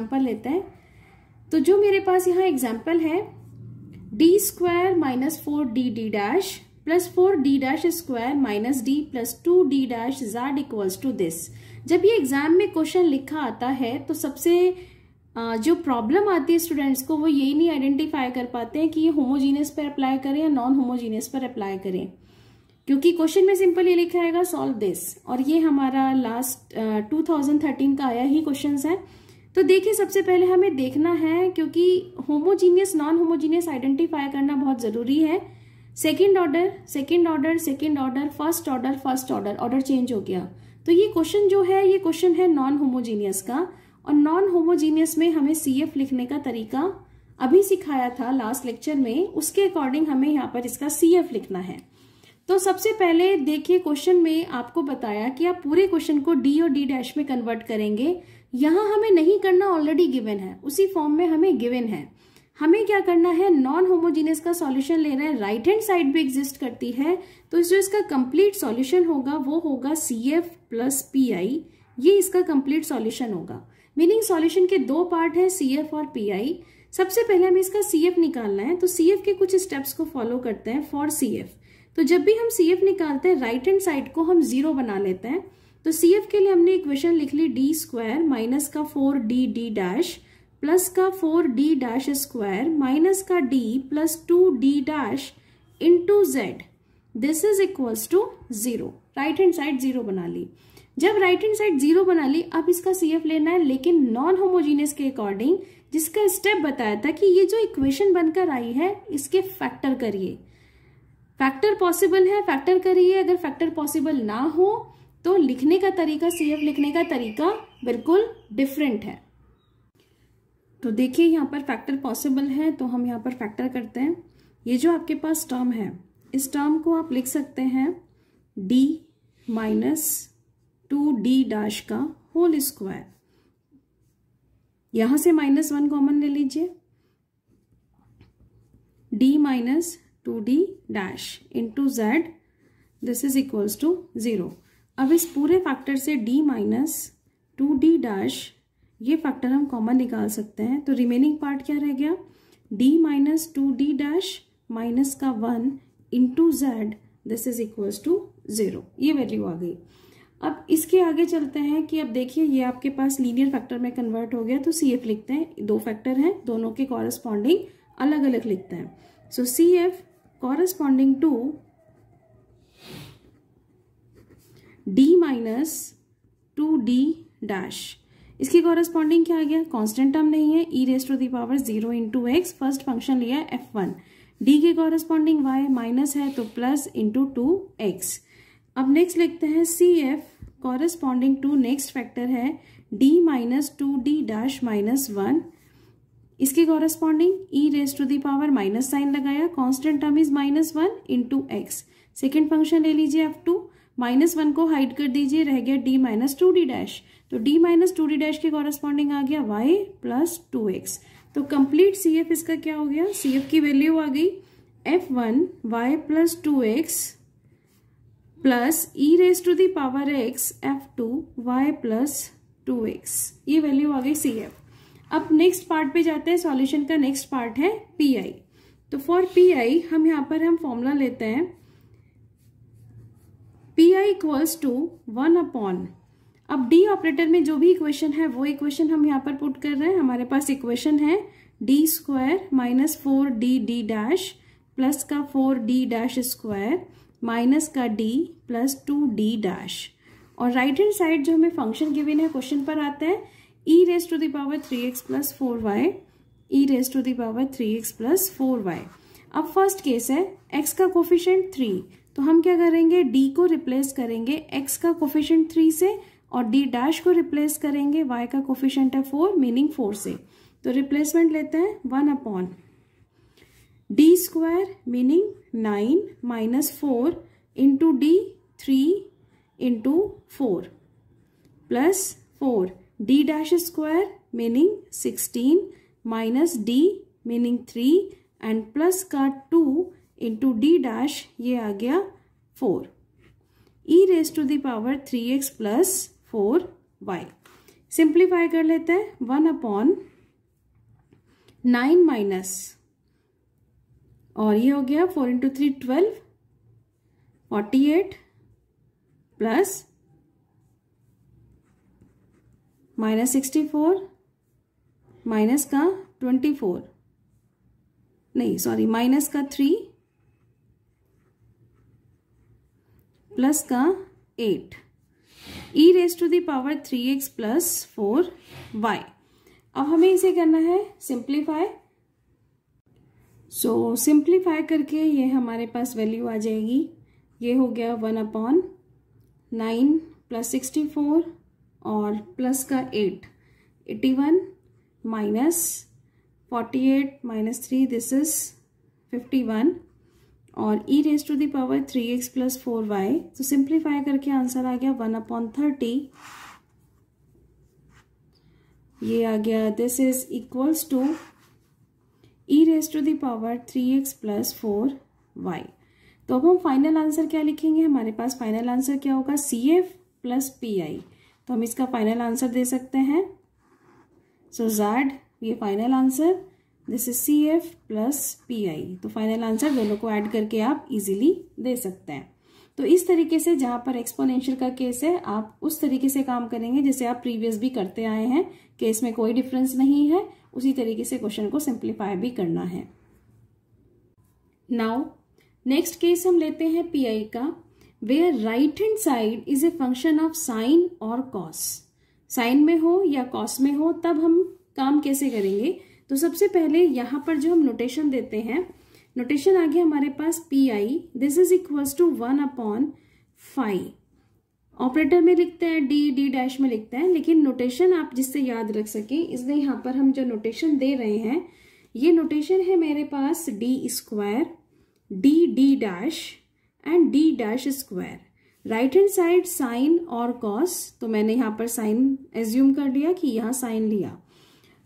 example लेते हैं तो जो मेरे पास यहाँ एग्जाम्पल है D square minus four D D dash plus four D dash square minus D plus two D dash z equals to this जब ये एग्जाम में क्वेश्चन लिखा आता है तो सबसे जो प्रॉब्लम आती है स्टूडेंट्स को वो यही नहीं आइडेंटिफाई कर पाते हैं कि ये होमोजीनियस पर अप्लाई करें या नॉन होमोजीनियस पर अप्लाई करें क्योंकि क्वेश्चन में सिंपल ये लिखा आएगा सॉल्व दिस और ये हमारा लास्ट टू uh, थर्टीन का आया ही क्वेश्चन है तो देखिए सबसे पहले हमें देखना है क्योंकि होमोजीनियस नॉन होमोजीनियस आइडेंटिफाई करना बहुत ज़रूरी है second order second order second order first order first order order change हो गया तो ये क्वेश्चन जो है ये क्वेश्चन है नॉन होमोजीनियस का और नॉन होमोजीनियस में हमें सी एफ लिखने का तरीका अभी सिखाया था लास्ट लेक्चर में उसके अकॉर्डिंग हमें यहाँ पर इसका सी एफ लिखना है तो सबसे पहले देखिए क्वेश्चन में आपको बताया कि आप पूरे क्वेश्चन को डी और डी डैश में कन्वर्ट करेंगे यहां हमें नहीं करना ऑलरेडी गिवन है उसी फॉर्म में हमें गिवन है हमें क्या करना है नॉन होमोजीनियस का सॉल्यूशन ले रहे हैं राइट हैंड साइड भी एग्जिस्ट करती है तो जो इसका कंप्लीट सॉल्यूशन होगा वो होगा C F plus P I ये इसका कंप्लीट सॉल्यूशन होगा मीनिंग सॉल्यूशन के दो पार्ट है सी एफ और पी आई सबसे पहले हमें इसका सी एफ निकालना है तो सी एफ के कुछ स्टेप्स को फॉलो करते हैं फॉर सी एफ तो जब भी हम सी एफ निकालते हैं राइट हैंड साइड को हम जीरो बना लेते हैं तो सी एफ के लिए हमने इक्वेशन लिख ली डी स्क्वायर माइनस का four D D dash plus का four D dash square minus का D plus two D dash into Z this is equals to zero right hand side zero बना ली जब right hand side zero बना ली अब इसका C F लेना है लेकिन नॉन होमोजीनियस के अकॉर्डिंग जिसका स्टेप बताया था कि ये जो इक्वेशन बनकर आई है इसके फैक्टर करिए फैक्टर पॉसिबल है फैक्टर करिए अगर फैक्टर पॉसिबल ना हो तो लिखने का तरीका सीएफ लिखने का तरीका बिल्कुल डिफरेंट है तो देखिए यहाँ पर फैक्टर पॉसिबल है तो हम यहाँ पर फैक्टर करते हैं ये जो आपके पास टर्म है इस टर्म को आप लिख सकते हैं D minus two D dash का होल स्क्वायर यहां से माइनस वन कॉमन ले लीजिए D minus two D dash into z this is equals to zero अब इस पूरे फैक्टर से d minus two D dash ये फैक्टर हम कॉमन निकाल सकते हैं तो रिमेनिंग पार्ट क्या रह गया d minus two D dash minus का one into z this is equals to zero ये वैल्यू आ गई अब इसके आगे चलते हैं कि अब देखिए ये आपके पास लीनियर फैक्टर में कन्वर्ट हो गया तो सी एफ लिखते हैं दो फैक्टर हैं दोनों के कॉरस्पॉन्डिंग अलग अलग लिखते हैं so C F corresponding to D minus two D dash इसकी कॉरेस्पॉन्डिंग क्या आ गया कॉन्स्टेंट टर्म नहीं है e raised to power zero into x first function लिया है एफ वन डी के कॉरेस्पॉन्डिंग वाई माइनस है तो प्लस इंटू टू एक्स अब नेक्स्ट लिखते हैं C F corresponding to next factor है D minus two D dash minus one इसके corresponding e raise to power minus sign लगाया constant term is minus one into x second function ले लीजिए F two minus one को hide कर दीजिए रह गया D minus two D dash तो D minus two D dash के कॉरेस्पॉन्डिंग आ गया वाई प्लस टू एक्स तो कंप्लीट सी एफ इसका क्या हो गया सी एफ की वैल्यू आ गई F one Y plus two x plus e raise to the power x F two y plus two x ये वैल्यू आ गई सी एफ अब नेक्स्ट पार्ट पे जाते हैं सॉल्यूशन का नेक्स्ट पार्ट है पी आई तो फॉर पी आई हम यहाँ पर हम फॉर्मूला लेते हैं इक्वल्स टू वन अपॉन अब डी ऑपरेटर में जो भी इक्वेशन है वो इक्वेशन हम यहाँ पर पुट कर रहे हैं हमारे पास इक्वेशन है D square minus four D D dash plus का four D dash square minus का D plus two D dash और राइट हैंड साइड जो हमें फंक्शन गिवन है क्वेश्चन पर आता e e है e raise to the power three X plus four Y e raise to the power three X plus four Y अब first case है X का कोफिशेंट थ्री तो हम क्या करेंगे डी को रिप्लेस करेंगे एक्स का कोफिशियंट थ्री से और डी डैश को रिप्लेस करेंगे वाई का कोफिशियंट है फोर मीनिंग फोर से तो रिप्लेसमेंट लेते हैं one upon D square meaning nine minus four into D three into four plus four D dash square meaning sixteen minus D meaning three and plus का two into D dash ये आ गया four e raise to the power three X plus four Y simplify कर लेते हैं one upon nine minus और ये हो गया four into three twelve forty eight plus minus sixty four minus का ट्वेंटी फोर नहीं सॉरी माइनस का थ्री प्लस का eight e raise to the power three X plus four Y अब हमें इसे करना है सिंप्लीफाई सो सिंप्लीफाई करके ये हमारे पास वैल्यू आ जाएगी ये हो गया one upon nine plus sixty four और प्लस का eight eighty one minus forty eight minus three this is fifty one और e raise to the power three X plus four Y तो सिंप्लीफाई करके आंसर आ गया वन अपॉन थर्टी ये आ गया this is equals to e raise to the power three X plus four Y तो अब हम फाइनल आंसर क्या लिखेंगे हमारे पास फाइनल आंसर क्या होगा C F plus P I तो हम इसका फाइनल आंसर दे सकते हैं सो so, जैड ये final answer this is C F plus P I तो फाइनल आंसर दोनों को ऐड करके आप इजीली दे सकते हैं तो इस तरीके से जहां पर एक्सपोनेंशियल का केस है आप उस तरीके से काम करेंगे जैसे आप प्रीवियस भी करते आए हैं केस में कोई डिफरेंस नहीं है उसी तरीके से क्वेश्चन को सिंप्लीफाई भी करना है नाउ नेक्स्ट केस हम लेते हैं पी आई का where right hand side is a function of sine और कॉस साइन में हो या कॉस में हो तब हम काम कैसे करेंगे तो सबसे पहले यहाँ पर जो हम नोटेशन देते हैं नोटेशन आ गया हमारे पास P I this is equals to one upon five operator में लिखते हैं डी डी डैश में लिखते हैं लेकिन नोटेशन आप जिससे याद रख सकें इसलिए यहाँ पर हम जो नोटेशन दे रहे हैं ये नोटेशन है मेरे पास D square D D dash and D dash square right hand side sine और कॉस तो मैंने यहाँ पर साइन एज्यूम कर लिया कि यहाँ साइन लिया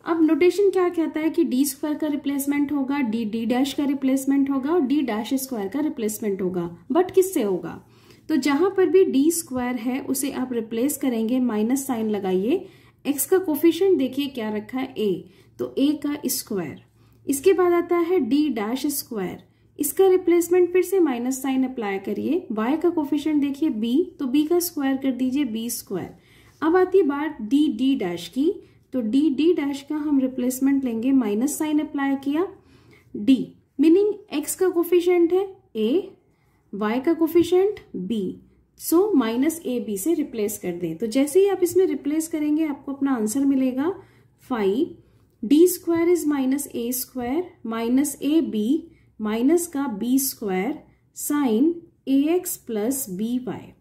अब नोटेशन क्या कहता है कि डी स्क्वायर का रिप्लेसमेंट होगा डी डी डैश का रिप्लेसमेंट होगा और डी डैश स्क्वायर का रिप्लेसमेंट होगा बट किससे होगा तो जहां पर भी डी स्क्वायर है उसे आप रिप्लेस करेंगे माइनस साइन लगाइए एक्स का कोफिशियंट देखिए क्या रखा है ए तो ए का स्क्वायर इसके बाद आता है डी डैश स्क्वायर इसका रिप्लेसमेंट फिर से माइनस साइन अप्लाई करिए वाई का कोफिशियंट देखिए बी तो बी का स्क्वायर कर दीजिए बी स्क्वायर अब आती है बात डी डी डैश की तो डी डी डैश का हम रिप्लेसमेंट लेंगे माइनस साइन अप्लाई किया डी मीनिंग एक्स का कोफिशियंट है ए वाई का coefficient B so minus A B से रिप्लेस कर दें तो जैसे ही आप इसमें रिप्लेस करेंगे आपको अपना आंसर मिलेगा five D square is minus A square minus A B minus का बी स्क्वायर साइन ए एक्स प्लस बी वाई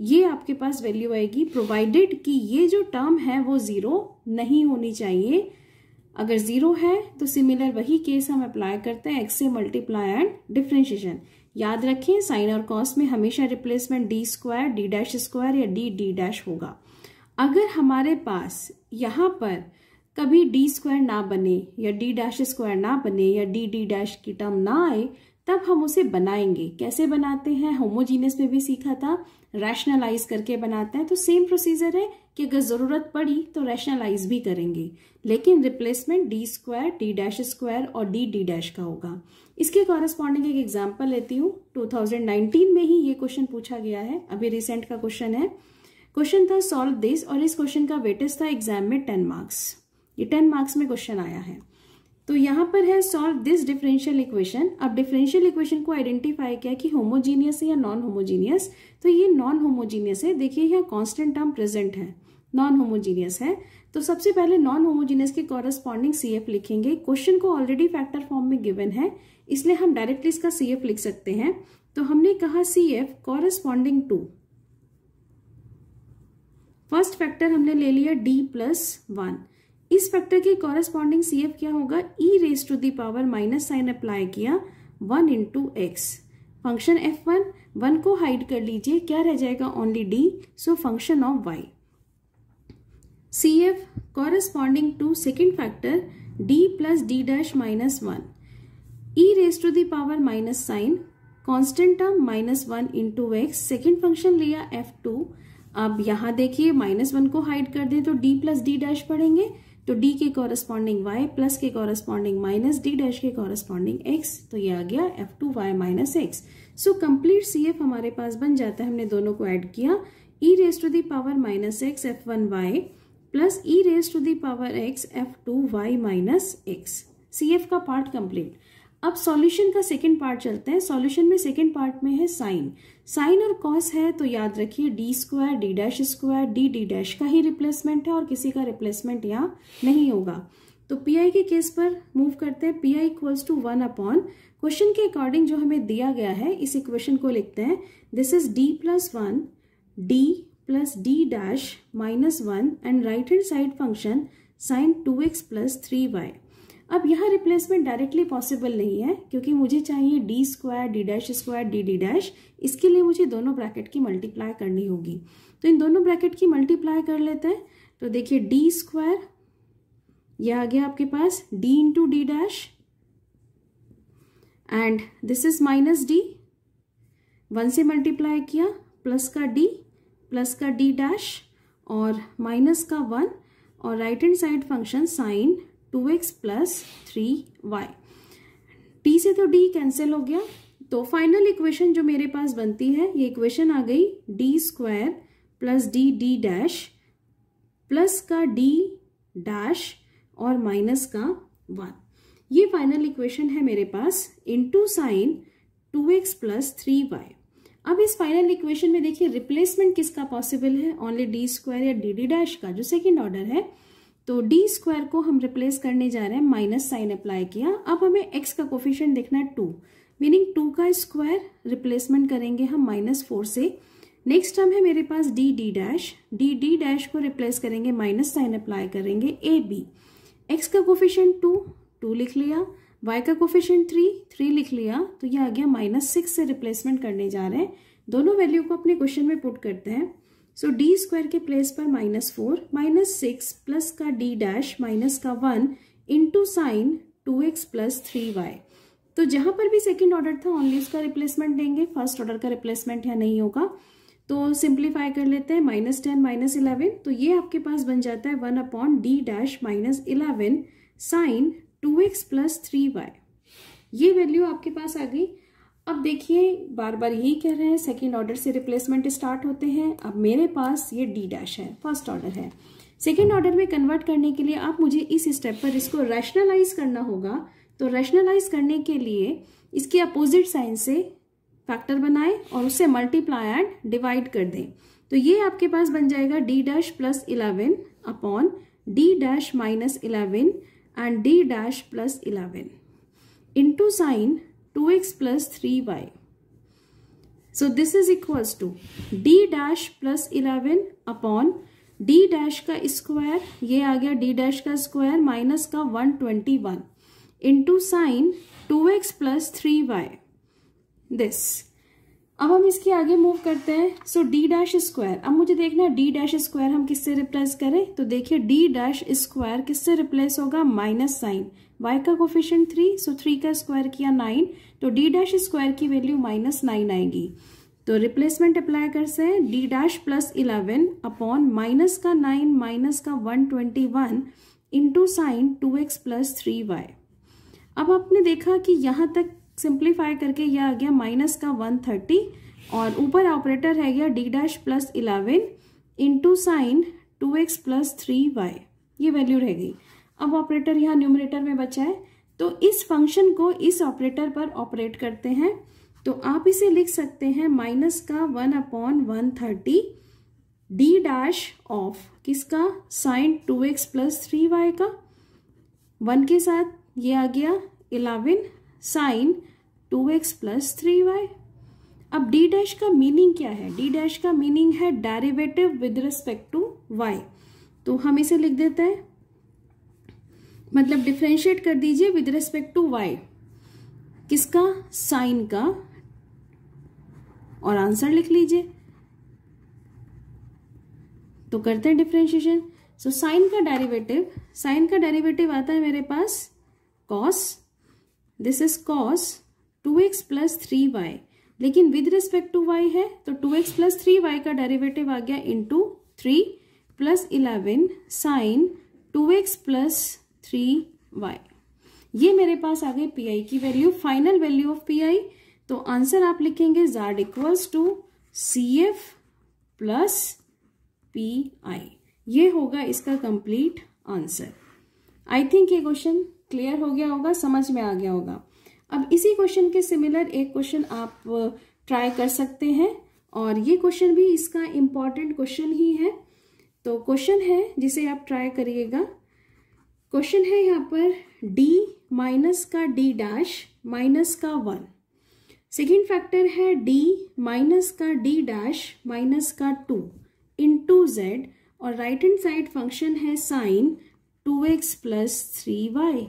ये आपके पास वैल्यू आएगी प्रोवाइडेड कि ये जो टर्म है वो ज़ीरो नहीं होनी चाहिए अगर ज़ीरो है तो सिमिलर वही केस हम अप्लाई करते हैं एक्स से मल्टीप्लाई एंड डिफ्रेंशिएशन याद रखें साइन और कॉस में हमेशा replacement D square D dash square या डी डी डैश होगा अगर हमारे पास यहाँ पर कभी डी स्क्वायर ना बने या डी डैश स्क्वायर ना बने या डी डी डैश की टर्म ना आए तब हम उसे बनाएंगे कैसे बनाते हैं होमोजीनियस में भी सीखा था रैशनलाइज करके बनाते हैं तो सेम प्रोसीजर है कि अगर ज़रूरत पड़ी तो रैशनलाइज भी करेंगे लेकिन replacement D square D dash square और डी डी डैश का होगा इसके कॉरेस्पॉन्डिंग एक एग्जाम्पल लेती हूँ 2019 में ही ये क्वेश्चन पूछा गया है अभी रिसेंट का क्वेश्चन है क्वेश्चन था सॉल्व दिस और इस क्वेश्चन का वेटेस्ट था एग्जाम में टेन मार्क्स ये टेन मार्क्स में क्वेश्चन आया है तो यहाँ पर है सॉल्व दिस डिफरेंशियल इक्वेशन अब डिफरेंशियल इक्वेशन को आइडेंटिफाई किया कि होमोजीनियस है या नॉन होमोजीनियस तो ये नॉन होमोजीनियस है देखिए यहाँ कांस्टेंट टर्म प्रेजेंट है नॉन होमोजीनियस है तो सबसे पहले नॉन होमोजीनियस के सी एफ लिखेंगे क्वेश्चन को ऑलरेडी फैक्टर फॉर्म में गिवन है इसलिए हम डायरेक्टली इसका एफ लिख सकते हैं तो हमने कहा F corresponding to first factor हमने ले लिया डी प्लस वन इस फैक्टर के कॉरेस्पॉन्डिंग सी एफ क्या होगा e raise to the power minus sign apply किया one into X function F one one को हाइड कर लीजिए क्या रह जाएगा only D so function of Y C F corresponding to second factor D plus D dash minus one e raise to the power minus sign constant term minus one into x second function लिया F two अब यहां देखिए minus one को hide कर दें तो D plus D dash पढ़ेंगे तो डी के कॉरस्पॉन्डिंग वाई प्लस के कॉरेस्पॉन्डिंग माइनस डी डैश के कॉरेस्पॉन्डिंग एक्स तो ये आ गया F two Y minus X so complete C F हमारे पास बन जाता है हमने दोनों को ऐड किया e raise to the power minus X F one Y plus e raise to the power x F two Y minus X C F का पार्ट कंप्लीट अब सॉल्यूशन का सेकेंड पार्ट चलते हैं सॉल्यूशन में सेकेंड पार्ट में है sign sign और cos है तो याद रखिए D square D dash square D D dash का ही रिप्लेसमेंट है और किसी का रिप्लेसमेंट यहाँ नहीं होगा तो पी आई के केस पर मूव करते हैं P I equals to one upon question के अकॉर्डिंग जो हमें दिया गया है इस इक्वेशन को लिखते हैं this is D plus one D plus D dash minus one and right hand side function sine two x plus three Y अब यह रिप्लेसमेंट डायरेक्टली पॉसिबल नहीं है क्योंकि मुझे चाहिए D square D dash square D D dash इसके लिए मुझे दोनों ब्रैकेट की मल्टीप्लाई करनी होगी तो इन दोनों ब्रैकेट की मल्टीप्लाई कर लेते हैं तो देखिए डी स्क्वायर यह आ गया आपके पास D into D dash and this is minus D one से मल्टीप्लाई किया प्लस का डी प्लस का डी डैश और माइनस का वन और right hand side function sine two x plus three Y T से तो डी कैंसिल हो गया तो फाइनल इक्वेशन जो मेरे पास बनती है ये इक्वेशन आ गई D square plus D D dash plus का डी डैश और माइनस का वन ये फाइनल इक्वेशन है मेरे पास into sine two x plus three Y अब इस फाइनल इक्वेशन में देखिए रिप्लेसमेंट किसका पॉसिबल है ओनली डी स्क्वायर या डी डी डैश का जो सेकेंड ऑर्डर है तो डी स्क्वायर को हम रिप्लेस करने जा रहे हैं माइनस साइन अप्लाई किया अब हमें एक्स का कोफिशियंट देखना है टू मीनिंग टू का स्क्वायर रिप्लेसमेंट करेंगे हम माइनस फोर से नेक्स्ट टर्म है मेरे पास D D dash D D dash को रिप्लेस करेंगे माइनस साइन अप्लाई करेंगे ए बी एक्स का कोफिशियंट टू टू लिख लिया वाई का कोफिशियंट थ्री थ्री लिख लिया तो ये आ गया माइनस सिक्स से रिप्लेसमेंट करने जा रहे हैं दोनों वैल्यू को अपने क्वेश्चन में पुट करते हैं सो डी स्क्वायर के प्लेस पर minus four minus six plus का डी डैश माइनस का one into sine two x plus three Y तो जहां पर भी सेकेंड ऑर्डर था ओनली उसका रिप्लेसमेंट देंगे फर्स्ट ऑर्डर का रिप्लेसमेंट या नहीं होगा तो सिंप्लीफाई कर लेते हैं माइनस टेन माइनस इलेवन तो ये आपके पास बन जाता है one upon D dash minus eleven sine two x plus three Y ये वैल्यू आपके पास आ गई अब देखिए बार बार यही कह रहे हैं सेकेंड ऑर्डर से रिप्लेसमेंट स्टार्ट होते हैं अब मेरे पास ये डी डैश है फर्स्ट ऑर्डर है सेकेंड ऑर्डर में कन्वर्ट करने के लिए आप मुझे इस स्टेप पर इसको रैशनलाइज करना होगा तो रैशनलाइज करने के लिए इसके अपोजिट साइन से फैक्टर बनाए और उससे मल्टीप्लाई एंड डिवाइड कर दें तो ये आपके पास बन जाएगा D dash plus eleven upon D dash minus eleven and D dash plus eleven into sine two x plus three Y so this is equals to D dash plus eleven upon D dash का square ये आ गया D dash का square minus का one twenty one into sine two x plus three Y this अब हम इसके आगे मूव करते हैं सो डी डैश स्क्वायर अब मुझे देखना है डी डैश स्क्वायर हम किससे रिप्लेस करें तो देखिए डी डैश स्क्वायर किससे रिप्लेस होगा माइनस साइन वाई का कोफिशियंट थ्री सो थ्री का स्क्वायर किया नाइन तो डी डैश स्क्वायर की वैल्यू माइनस नाइन आएगी तो रिप्लेसमेंट अप्लाई कर से D dash plus eleven upon minus का नाइन माइनस का one twenty one into sine two x plus three Y अब आपने देखा कि यहाँ तक सिंप्लीफाई करके यह आ गया माइनस का वन थर्टी और ऊपर ऑपरेटर है गया D dash plus eleven into sine two x plus three Y ये वैल्यू रह गई अब ऑपरेटर यहाँ न्यूमरेटर में बचा है तो इस फंक्शन को इस ऑपरेटर पर ऑपरेट करते हैं तो आप इसे लिख सकते हैं माइनस का one upon one thirty D dash of किसका sine two x plus three y का वन के साथ ये आ गया eleven sine two x plus three Y अब डी डैश का मीनिंग क्या है डी डैश का मीनिंग है derivative with respect to y तो हम इसे लिख देते हैं मतलब डिफ्रेंशिएट कर दीजिए विद रिस्पेक्ट टू वाई किसका साइन का और आंसर लिख लीजिए तो करते हैं डिफ्रेंशिएशन सो साइन का डेरिवेटिव साइन का डेरिवेटिव आता है मेरे पास cos this is cos two x plus three y लेकिन विद रिस्पेक्ट टू वाई है तो two x plus three y का डेरिवेटिव आ गया into three plus eleven sine two x plus three Y ये मेरे पास आ गई पी आई की value final value of P I तो आंसर आप लिखेंगे जार्ड equals to C F plus P I ये होगा इसका कंप्लीट आंसर आई थिंक ये क्वेश्चन क्लियर हो गया होगा समझ में आ गया होगा अब इसी क्वेश्चन के सिमिलर एक क्वेश्चन आप ट्राई uh, कर सकते हैं और ये क्वेश्चन भी इसका इम्पॉर्टेंट क्वेश्चन ही है तो क्वेश्चन है जिसे आप ट्राई करिएगा क्वेश्चन है यहाँ पर डी माइनस का डी डैश माइनस का वन सेकेंड फैक्टर है डी माइनस का डी डैश माइनस का टू इन टू जेड और राइट हैंड साइड फंक्शन है sine two x plus three y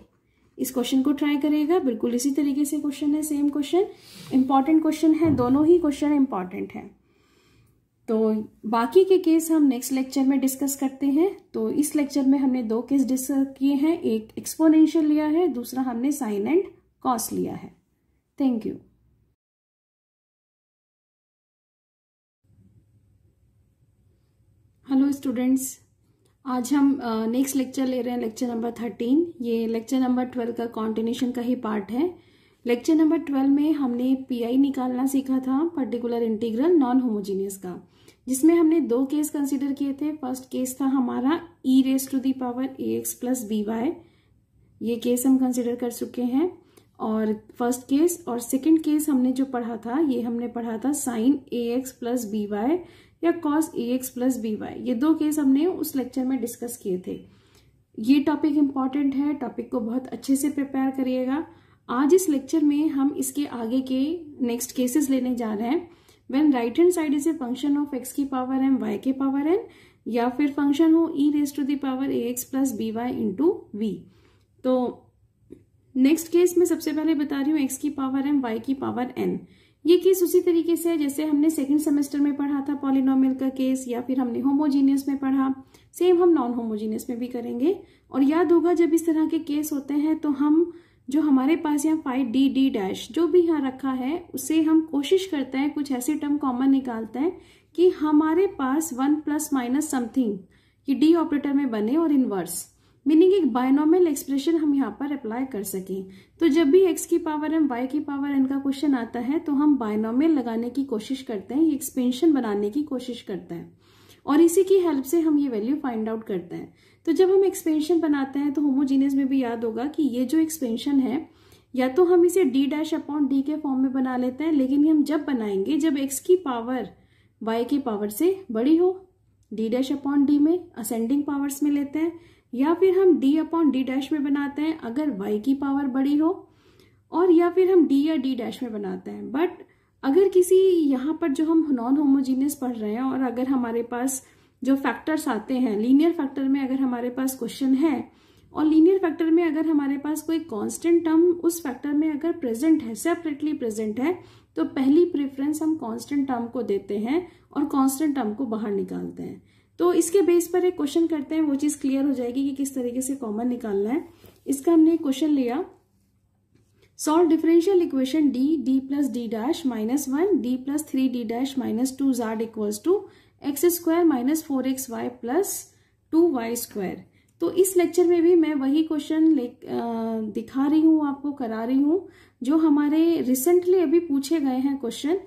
इस क्वेश्चन को ट्राई करेगा बिल्कुल इसी तरीके से क्वेश्चन है सेम क्वेश्चन इंपॉर्टेंट क्वेश्चन है दोनों ही क्वेश्चन इंपॉर्टेंट है तो बाकी के केस हम नेक्स्ट लेक्चर में डिस्कस करते हैं तो इस लेक्चर में हमने दो केस डिस्कस किए हैं एक एक्सपोनेंशियल लिया है दूसरा हमने साइन एंड कॉस लिया है थैंक यू हेलो स्टूडेंट्स आज हम नेक्स्ट लेक्चर ले रहे हैं लेक्चर नंबर थर्टीन ये लेक्चर नंबर ट्वेल्व का कॉन्टिन्यूशन का ही पार्ट है लेक्चर नंबर ट्वेल्व में हमने पीआई निकालना सीखा था पर्टिकुलर इंटीग्रल नॉन होमोजीनियस का जिसमें हमने दो केस कंसीडर किए थे फर्स्ट केस था हमारा e raise to the power a x plus B Y ये केस हम कंसिडर कर चुके हैं और फर्स्ट केस और सेकंड केस हमने जो पढ़ा था ये हमने पढ़ा था साइन ए एक्स प्लस बी वाई या cos a x plus B Y ये दो केस हमने उस लेक्चर में डिस्कस किए थे ये टॉपिक इम्पॉर्टेंट है टॉपिक को बहुत अच्छे से प्रिपेयर करिएगा आज इस लेक्चर में हम इसके आगे के नेक्स्ट केसेस लेने जा रहे हैं when right hand side is a function of x की पावर एम वाई के पावर एन या फिर फंक्शन हो ई raise to the power A x plus B Y into V तो नेक्स्ट केस में सबसे पहले बता रही हूँ एक्स की पावर एम वाई की पावर एन ये केस उसी तरीके से है जैसे हमने सेकंड सेमेस्टर में पढ़ा था पॉलिनोमियल का केस या फिर हमने होमोजीनियस में पढ़ा सेम हम नॉन होमोजीनियस में भी करेंगे और याद होगा जब इस तरह के केस होते हैं तो हम जो हमारे पास यहाँ फाइव डी डी डैश जो भी यहाँ रखा है उसे हम कोशिश करते हैं कुछ ऐसे टर्म कॉमन निकालते हैं कि हमारे पास वन प्लस माइनस समथिंग ये डी ऑपरेटर में बने और इनवर्स मीनिंग एक बायनॉमल एक्सप्रेशन हम यहाँ पर अप्लाई कर सकें तो जब भी एक्स की पावर एम वाई की पावर एन का क्वेश्चन आता है तो हम बायनॉमल लगाने की कोशिश करते हैं ये एक्सपेंशन बनाने की कोशिश करते हैं और इसी की हेल्प से हम ये वैल्यू फाइंड आउट करते हैं तो जब हम एक्सपेंशन बनाते हैं तो होमोजीनियस में भी याद होगा कि ये जो एक्सपेंशन है या तो हम इसे डी डैश अपॉन डी के फॉर्म में बना लेते हैं लेकिन हम जब बनाएंगे जब एक्स की पावर वाई की पावर से बड़ी हो डी डैश अपॉन डी में असेंडिंग पावर्स में लेते हैं या फिर हम डी अपॉन डी डैश में बनाते हैं अगर वाई की पावर बड़ी हो और या फिर हम डी या डी डैश में बनाते हैं बट अगर किसी यहाँ पर जो हम नॉन होमोजीनियस पढ़ रहे हैं और अगर हमारे पास जो फैक्टर्स आते हैं लीनियर फैक्टर में अगर हमारे पास क्वेश्चन है और लीनियर फैक्टर में अगर हमारे पास कोई कांस्टेंट टर्म उस फैक्टर में अगर प्रेजेंट है सेपरेटली प्रेजेंट है तो पहली प्रेफरेंस हम कांस्टेंट टर्म को देते हैं और कांस्टेंट टर्म को बाहर निकालते हैं तो इसके बेस पर एक क्वेश्चन करते हैं वो चीज क्लियर हो जाएगी कि किस तरीके से कॉमन निकालना है इसका हमने एक क्वेश्चन लिया solve differential equation D D plus D dash minus one D plus three D dash minus two जार्ड equals to x square minus four x Y plus two Y square तो इस lecture में भी मैं वही question दिखा रही हूँ आपको करा रही हूँ जो हमारे रिसेंटली अभी पूछे गए हैं क्वेश्चन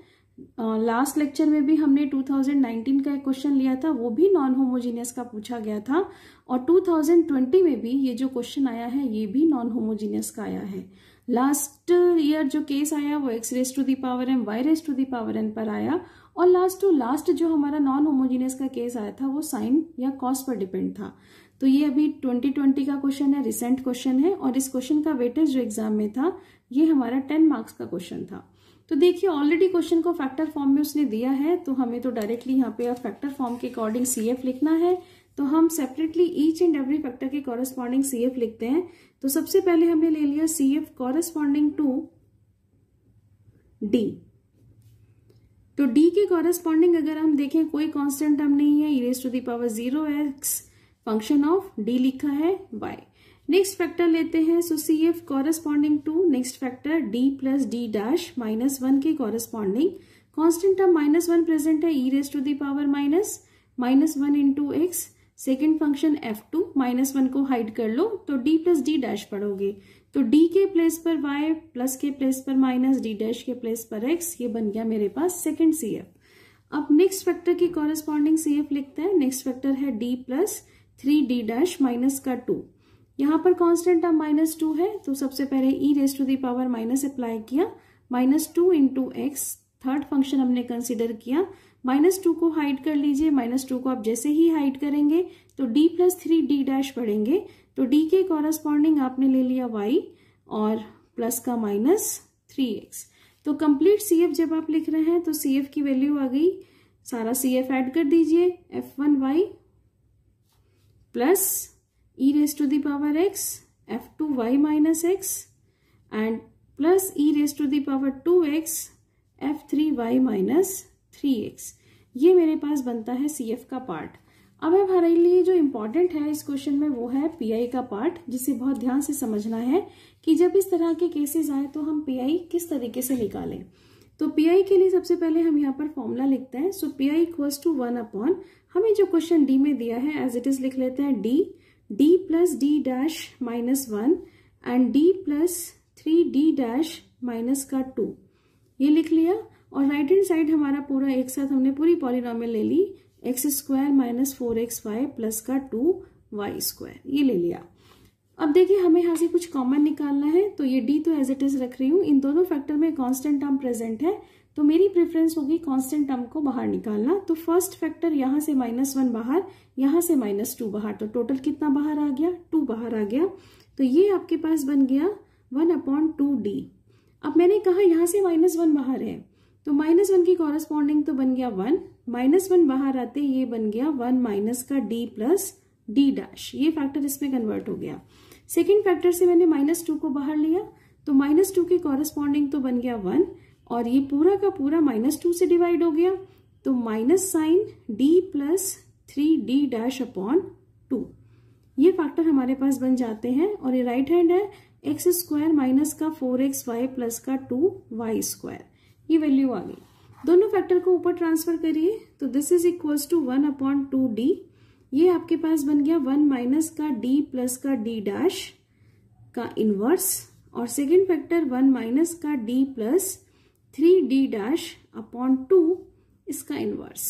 लास्ट लेक्चर में भी हमने 2019 का एक क्वेश्चन लिया था वो भी नॉन होमोजीनियस का पूछा गया था और 2020 में भी ये जो क्वेश्चन आया है ये भी नॉन होमोजीनियस का आया है लास्ट ईयर जो केस आया वो x raise to the power M y raise to the power n पर आया और लास्ट टू लास्ट जो हमारा नॉन होमोजीनियस का केस आया था वो साइन या कॉस पर डिपेंड था तो ये अभी 2020 का क्वेश्चन है रिसेंट क्वेश्चन है और इस क्वेश्चन का वेटेज जो एग्जाम में था ये हमारा 10 मार्क्स का क्वेश्चन था तो देखिए ऑलरेडी क्वेश्चन को फैक्टर फॉर्म में उसने दिया है तो हमें तो डायरेक्टली यहाँ पे फैक्टर फॉर्म के अकॉर्डिंग सीएफ लिखना है तो हम separately each and every factor के कॉरेस्पॉन्डिंग सी लिखते हैं तो सबसे पहले हमने ले लिया सी कॉरेस्पॉन्डिंग टू डी तो डी के कॉरेस्पॉन्डिंग अगर हम देखें कोई कांस्टेंट टर्म नहीं है e raise to the power zero x function of D लिखा है वाई नेक्स्ट फैक्टर लेते हैं so C F corresponding to next factor D plus D dash minus one के corresponding constant term minus one present है e raise to the power minus minus one into x second function F two minus one को hide कर लो तो D plus D dash पढ़ोगे तो d के place पर y प्लस के प्लेस पर माइनस d डैश के प्लेस पर x ये बन गया मेरे पास सेकेंड सी एफ अब नेक्स्ट फैक्टर की कॉरेस्पॉन्डिंग सी एफ लिखते हैं नेक्स्ट फैक्टर है d plus three D dash minus का टू यहां पर कांस्टेंट अब माइनस टू है तो सबसे पहले e raise to the power minus apply किया minus two into x third function हमने कंसिडर किया माइनस टू को हाइड कर लीजिए माइनस टू को आप जैसे ही हाइड करेंगे तो D plus three D dash पढ़ेंगे तो डी के कॉरस्पॉन्डिंग आपने ले लिया वाई और प्लस का माइनस थ्री एक्स तो कंप्लीट सी एफ जब आप लिख रहे हैं तो सी एफ की वैल्यू आ गई सारा सी एफ एड कर दीजिए F one Y plus e raise to the power x F two Y minus x and plus e raise to the power two x F three y minus three x ये मेरे पास बनता है सी F का part अब हमारे लिए जो इम्पोर्टेंट है इस क्वेश्चन में वो है पीआई का पार्ट जिसे बहुत ध्यान से समझना है कि जब इस तरह के केसेस आए तो हम पीआई किस तरीके से निकालें तो पीआई के लिए सबसे पहले हम यहाँ पर फॉर्मूला लिखते हैं so P I equals to one upon हमें जो क्वेश्चन डी में दिया है एज इट इज लिख लेते हैं D D plus D dash minus one and D plus three D dash minus का टू ये लिख लिया और राइट हैंड साइड हमारा पूरा एक साथ हमने पूरी पॉलिनॉमियल ले ली x square minus four x Y plus का टू वाई स्क्वायर ये ले लिया अब देखिए हमें यहाँ से कुछ कॉमन निकालना है तो ये डी तो एज इट इज रख रही हूँ इन दोनों फैक्टर में कांस्टेंट टर्म प्रेजेंट है तो मेरी प्रेफरेंस होगी कांस्टेंट टर्म को बाहर निकालना तो फर्स्ट फैक्टर यहाँ से माइनस वन बाहर यहाँ से माइनस टू बाहर तो टोटल कितना बाहर आ गया टू बाहर आ गया तो ये आपके पास बन गया वन अपॉन टू डी अब मैंने कहा यहाँ से माइनस वन बाहर है तो माइनस वन की कॉरेस्पॉन्डिंग तो बन गया वन माइनस वन बाहर आते ये बन गया वन माइनस का डी प्लस डी डैश ये फैक्टर इसमें कन्वर्ट हो गया सेकेंड फैक्टर से मैंने माइनस टू को बाहर लिया तो माइनस टू के कॉरेस्पॉन्डिंग तो बन गया वन और ये पूरा का पूरा माइनस टू से डिवाइड हो गया तो minus sign D plus three D dash upon two ये फैक्टर हमारे पास बन जाते हैं और ये राइट हैंड है एक्स स्क्वायर माइनस का फोर एक्स वाई प्लस का टू वाई स्क्वायर ये वैल्यू आ गई दोनों फैक्टर को ऊपर ट्रांसफर करिए तो this is equals to one upon two D ये आपके पास बन गया वन माइनस का डी प्लस का डी डैश का इनवर्स और सेकेंड फैक्टर वन माइनस का D plus three D dash upon two इसका inverse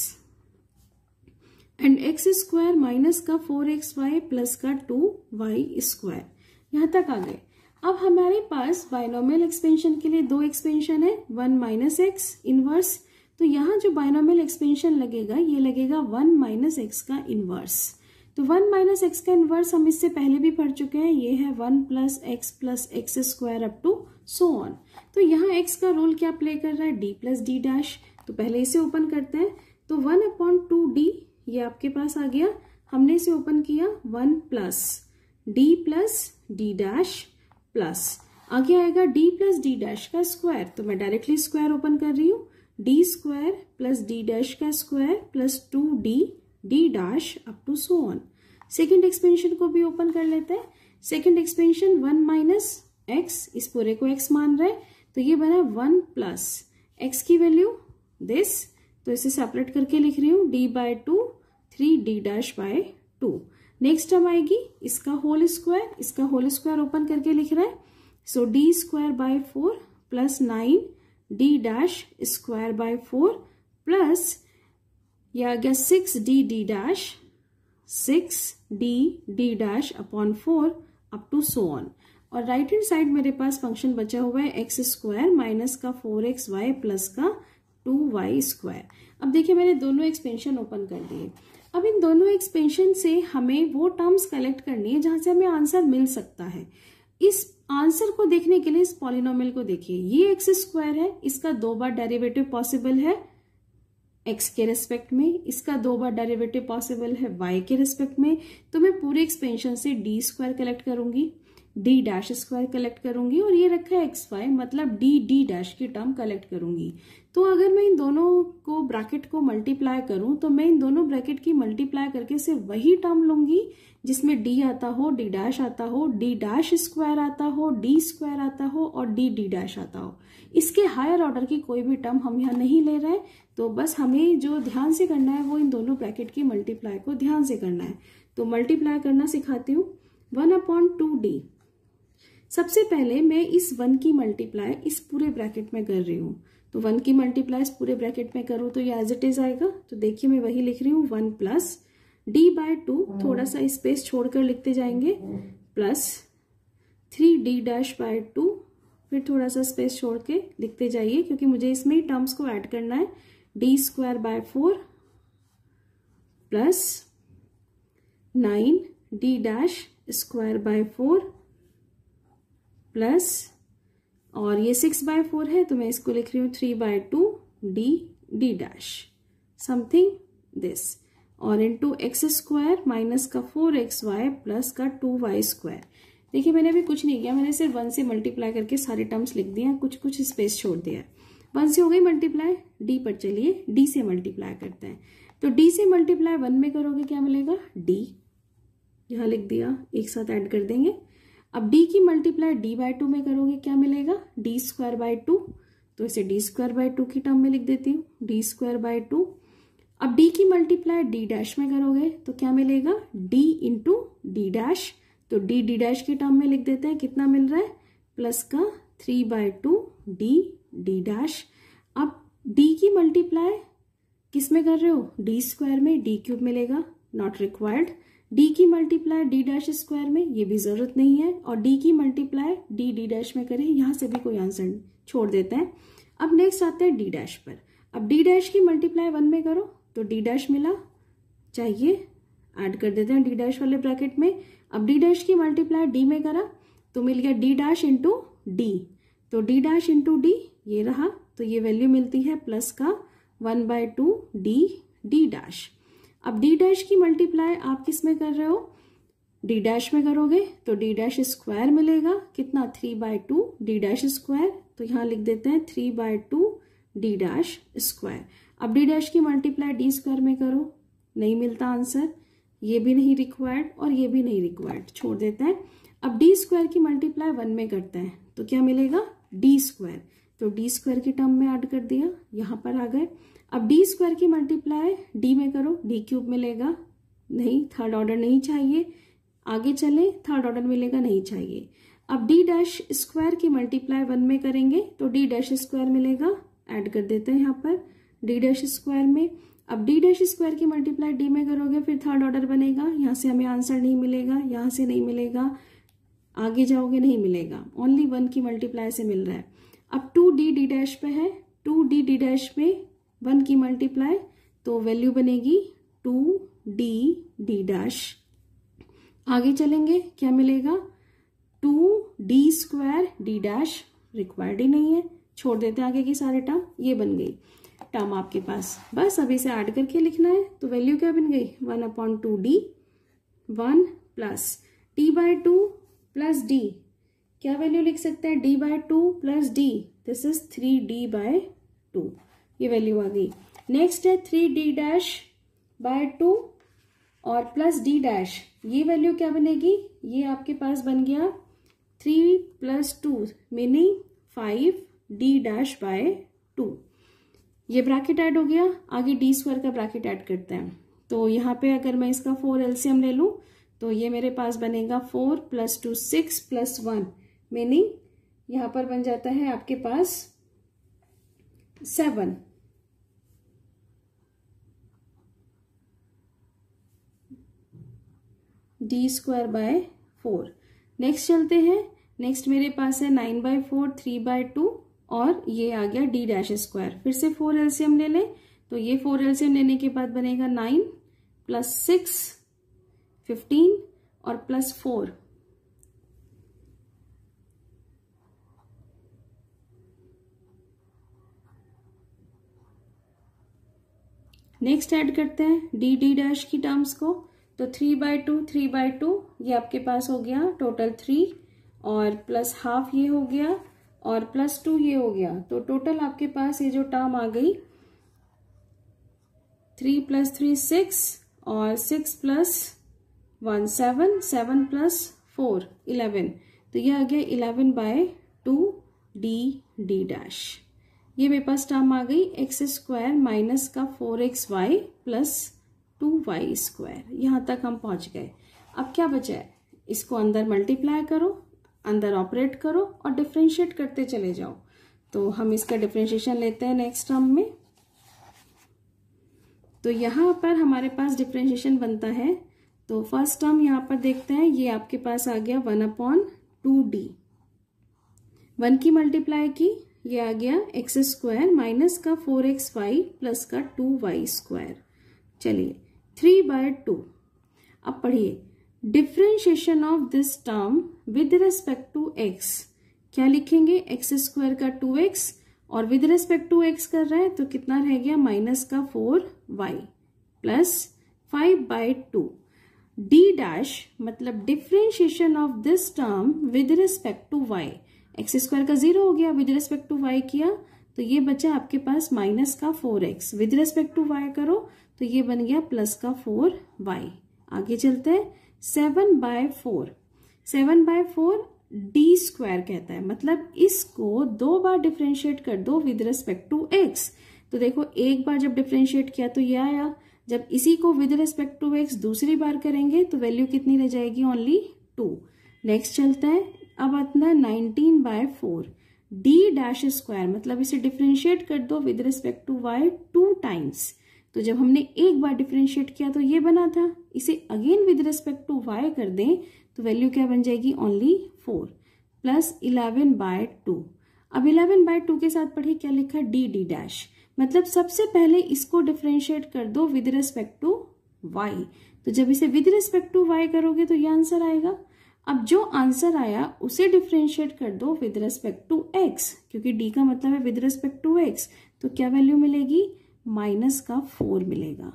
and x square minus का फोर एक्स वाई प्लस का टू वाई स्क्वायर यहां तक आ गए अब हमारे पास बायनोमियल एक्सपेंशन के लिए दो एक्सपेंशन है वन माइनस एक्स इनवर्स तो यहाँ जो बायनोमियल एक्सपेंशन लगेगा ये लगेगा वन माइनस एक्स का इनवर्स तो वन माइनस एक्स का इनवर्स हम इससे पहले भी पढ़ चुके हैं ये है one plus x plus x square up to so on तो यहाँ एक्स का रोल क्या प्ले कर रहा है डी प्लस डी डैश तो पहले इसे ओपन करते हैं तो वन अपॉन टू डी ये आपके पास आ गया हमने इसे ओपन किया one plus D plus D dash plus आगे आएगा डी प्लस डी डैश का स्क्वायर तो मैं डायरेक्टली स्क्वायर ओपन कर रही हूँ D square plus D dash का square plus two D D dash up to so on second expansion को भी ओपन कर लेते हैं second expansion one minus x इस पूरे को एक्स मान रहे तो ये बना वन प्लस एक्स की वैल्यू दिस तो इसे सेपरेट करके लिख रही हूँ D by two three D dash by two next term आएगी इसका होल स्क्वायर इसका होल स्क्वायर ओपन करके लिख रहा है so D square by four plus nine D dash square by four plus या आ गया six D D dash six D D dash upon four up to so on और right hand side मेरे पास फंक्शन बचा हुआ है x square minus का फोर एक्स वाई प्लस का टू वाई स्क्वायर अब देखिए मैंने दोनों एक्सपेंशन ओपन कर दिए अब इन दोनों एक्सपेंशन से हमें वो टर्म्स कलेक्ट करनी है जहां से हमें आंसर मिल सकता है इस आंसर को देखने के लिए इस पॉलिनोमियल को देखिए ये एक्स स्क्वायर है इसका दो बार डेरिवेटिव पॉसिबल है एक्स के रेस्पेक्ट में इसका दो बार डेरिवेटिव पॉसिबल है वाई के रेस्पेक्ट में तो मैं पूरे एक्सपेंशन से डी स्क्वायर कलेक्ट करूंगी डी डैश स्क्वायर कलेक्ट करूंगी और ये रखा है एक्स वाई मतलब डी डी डैश की टर्म कलेक्ट करूंगी तो अगर मैं इन दोनों को ब्रैकेट को मल्टीप्लाई करूं तो मैं इन दोनों ब्रैकेट की मल्टीप्लाई करके सिर्फ वही टर्म लूंगी जिसमें डी आता हो डी डैश आता हो डी डैश स्क्वायर आता हो डी स्क्वायर आता हो और डी डी डैश आता हो इसके हायर ऑर्डर की कोई भी टर्म हम यहाँ नहीं ले रहे तो बस हमें जो ध्यान से करना है वो इन दोनों ब्रैकेट की मल्टीप्लाई को ध्यान से करना है तो मल्टीप्लाई करना सिखाती हूँ वन अपॉन टू डी सबसे पहले मैं इस वन की मल्टीप्लाई इस पूरे ब्रैकेट में कर रही हूँ तो वन की मल्टीप्लाई इस पूरे ब्रैकेट में करूँ तो ये एज इट इज आएगा तो देखिए मैं वही लिख रही हूँ one plus D by two थोड़ा सा स्पेस छोड़कर लिखते जाएंगे plus three D dash by two फिर थोड़ा सा स्पेस छोड़ के लिखते जाइए क्योंकि मुझे इसमें ही टर्म्स को ऐड करना है D square by four plus nine D dash square by four plus और ये सिक्स बाय फोर है तो मैं इसको लिख रही हूँ three by two D D dash something this और इंटू एक्स स्क्वायर माइनस का फोर एक्स वाई प्लस का टू वाई स्क्वायर देखिए मैंने अभी कुछ नहीं किया मैंने सिर्फ वन से मल्टीप्लाई करके सारे टर्म्स लिख दिए हैं कुछ कुछ स्पेस छोड़ दिया है वन से हो गई मल्टीप्लाई डी पर चलिए डी से मल्टीप्लाई करते हैं तो डी से मल्टीप्लाई वन में करोगे क्या मिलेगा डी यहाँ लिख दिया एक साथ ऐड कर देंगे अब d की मल्टीप्लाई d बाय टू में करोगे क्या मिलेगा डी स्क्वायर बाय टू तो इसे डी स्क्वायर बाय टू की टर्म में लिख देती हूँ डी स्क्वायर बाय टू अब d की मल्टीप्लाई d डैश में करोगे तो क्या मिलेगा d इंटू डी डैश तो d डी डैश की टर्म में लिख देते हैं कितना मिल रहा है प्लस का three by two D D dash अब d की मल्टीप्लाई किस में कर रहे हो डी स्क्वायर में डी क्यूब मिलेगा नॉट रिक्वायर्ड डी की मल्टीप्लाई डी डैश स्क्वायर में ये भी जरूरत नहीं है और डी की मल्टीप्लाई डी डी डैश में करें यहां से भी कोई आंसर छोड़ देते हैं अब नेक्स्ट आते हैं डी डैश पर अब डी डैश की मल्टीप्लाई वन में करो तो डी डैश मिला चाहिए ऐड कर देते हैं डी डैश वाले ब्रैकेट में अब डी डैश की मल्टीप्लाई डी में करा तो मिल गया डी डैश इंटू डी तो डी डैश इंटू डी ये रहा तो ये वैल्यू मिलती है प्लस का one by two D D dash अब डी डैश की मल्टीप्लाई आप किस में कर रहे हो डी डैश में करोगे तो डी डैश स्क्वायर मिलेगा कितना three by two D dash square तो यहाँ लिख देते हैं three by two D dash square अब डी डैश की मल्टीप्लाई डी स्क्वायर में करो नहीं मिलता आंसर ये भी नहीं रिक्वायर्ड और ये भी नहीं रिक्वायर्ड छोड़ देते हैं अब डी स्क्वायर की मल्टीप्लाई वन में करते हैं तो क्या मिलेगा डी स्क्वायर तो डी स्क्वायर की टर्म में ऐड कर दिया यहां पर आ गए अब डी स्क्वायर की मल्टीप्लाई डी में करो डी क्यूब मिलेगा नहीं थर्ड ऑर्डर नहीं चाहिए आगे चले थर्ड ऑर्डर मिलेगा नहीं चाहिए अब डी डैश स्क्वायर की मल्टीप्लाई वन में करेंगे तो डी डैश स्क्वायर मिलेगा ऐड कर देते हैं यहां पर डी डैश स्क्वायर में अब डी डैश स्क्वायर की मल्टीप्लाई डी में करोगे फिर थर्ड ऑर्डर बनेगा यहां से हमें आंसर नहीं मिलेगा यहां से नहीं मिलेगा आगे जाओगे नहीं मिलेगा ओनली वन की मल्टीप्लाई से मिल रहा है अब टू डी डी डैश पे है टू डी डी डैश पे वन की मल्टीप्लाई तो वैल्यू बनेगी टू डी डी डैश आगे चलेंगे क्या मिलेगा two D square D dash required ही नहीं है छोड़ देते हैं आगे की सारे टर्म ये बन गई टर्म आपके पास बस अभी इसे ऐड करके लिखना है तो वैल्यू क्या बन गई one upon two D one plus T by two plus D क्या वैल्यू लिख सकते हैं D by two plus D this is three D by two ये वैल्यू आ गई नेक्स्ट है three D dash by two और प्लस डी डैश ये वैल्यू क्या बनेगी ये आपके पास बन गया three plus two meaning five D dash by two ये ब्रैकेट ऐड हो गया आगे डी स्क्वायर का ब्रैकेट ऐड करते हैं तो यहाँ पे अगर मैं इसका फोर एलसीएम ले लूँ तो ये मेरे पास बनेगा four plus two six plus one meaning यहां पर बन जाता है आपके पास seven D square by four next चलते हैं नेक्स्ट मेरे पास है nine by four three by two और ये आ गया डी डैश स्क्वायर फिर से फोर एल्सियम ले लें तो ये फोर एल्सियम लेने के बाद बनेगा नाइन प्लस सिक्स फिफ्टीन और प्लस फोर नेक्स्ट ऐड करते हैं डी डी डैश की टर्म्स को तो three by two three by two ये आपके पास हो गया टोटल थ्री और प्लस हाफ ये हो गया और प्लस टू ये हो गया तो टोटल आपके पास ये जो टर्म आ गई थ्री प्लस थ्री सिक्स और six plus one seven seven plus four eleven तो ये आ गया eleven by two D D dash ये मेरे पास टर्म आ गई एक्स स्क्वायर माइनस का four x Y plus two Y square यहाँ तक हम पहुँच गए अब क्या बचा है इसको अंदर मल्टीप्लाई करो अंदर ऑपरेट करो और डिफ्रेंशिएट करते चले जाओ तो हम इसका डिफ्रेंशिएशन लेते हैं नेक्स्ट टर्म में तो यहाँ पर हमारे पास डिफ्रेंशिएशन बनता है तो फर्स्ट टर्म यहाँ पर देखते हैं ये आपके पास आ गया one upon two D one की मल्टीप्लाई की ये आ गया एक्स स्क्वायर माइनस का फोर एक्स वाई प्लस का टू वाई स्क्वायर चलिए थ्री बाय टू अब पढ़िए differentiation of this term with respect to X क्या लिखेंगे एक्स स्क्वायर का टू एक्स और विद रेस्पेक्ट टू एक्स कर रहा है तो कितना रह गया माइनस का four Y plus five by two D dash मतलब differentiation of this term with respect to Y X square का जीरो हो गया विद रेस्पेक्ट टू वाई किया तो ये बचा आपके पास माइनस का four X with respect to Y करो तो ये बन गया प्लस का फोर वाई आगे चलते हैं seven by four seven by four D square कहता है मतलब इसको दो बार डिफ्रेंशिएट कर दो विद रेस्पेक्ट टू एक्स तो देखो एक बार जब डिफ्रेंशिएट किया तो ये आया जब इसी को विद रेस्पेक्ट टू एक्स दूसरी बार करेंगे तो वैल्यू कितनी रह जाएगी ओनली टू नेक्स्ट चलता है अब आता है nineteen by four D dash square मतलब इसे डिफ्रेंशिएट कर दो with respect to Y two times तो जब हमने एक बार डिफ्रेंशिएट किया तो ये बना था इसे again with respect to Y कर दें तो वैल्यू क्या बन जाएगी only four plus eleven by two अब इलेवन बाय टू के साथ पढ़िए क्या लिखा डी डी डैश मतलब सबसे पहले इसको डिफ्रेंशिएट कर दो विद रिस्पेक्ट टू वाई तो जब इसे विद रिस्पेक्ट टू वाई करोगे तो ये आंसर आएगा अब जो आंसर आया उसे डिफ्रेंशिएट कर दो विद रेस्पेक्ट टू एक्स क्योंकि डी का मतलब है विद रेस्पेक्ट टू एक्स तो क्या वैल्यू मिलेगी माइनस का फोर मिलेगा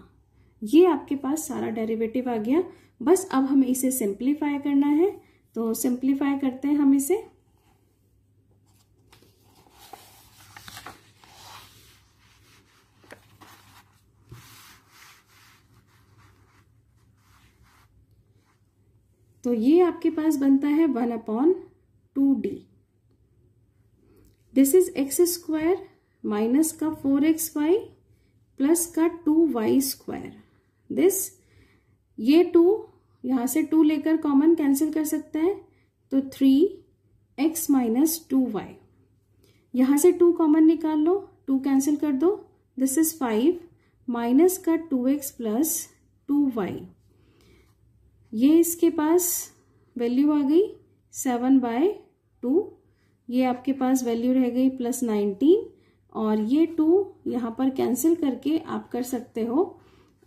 ये आपके पास सारा डेरिवेटिव आ गया बस अब हमें इसे सिंप्लीफाई करना है तो सिंप्लीफाई करते हैं हम इसे तो ये आपके पास बनता है one upon two D this is X square minus का फोर एक्स वाई प्लस का टू वाई स्क्वायर दिस ये टू यहां से टू लेकर कॉमन कैंसिल कर सकते हैं तो three X minus two Y यहां से टू कॉमन निकाल लो टू कैंसिल कर दो दिस इज फाइव माइनस का two x plus two Y ये इसके पास वैल्यू आ गई सेवन बाय टू ये आपके पास वैल्यू रह गई प्लस नाइनटीन और ये टू यहां पर कैंसिल करके आप कर सकते हो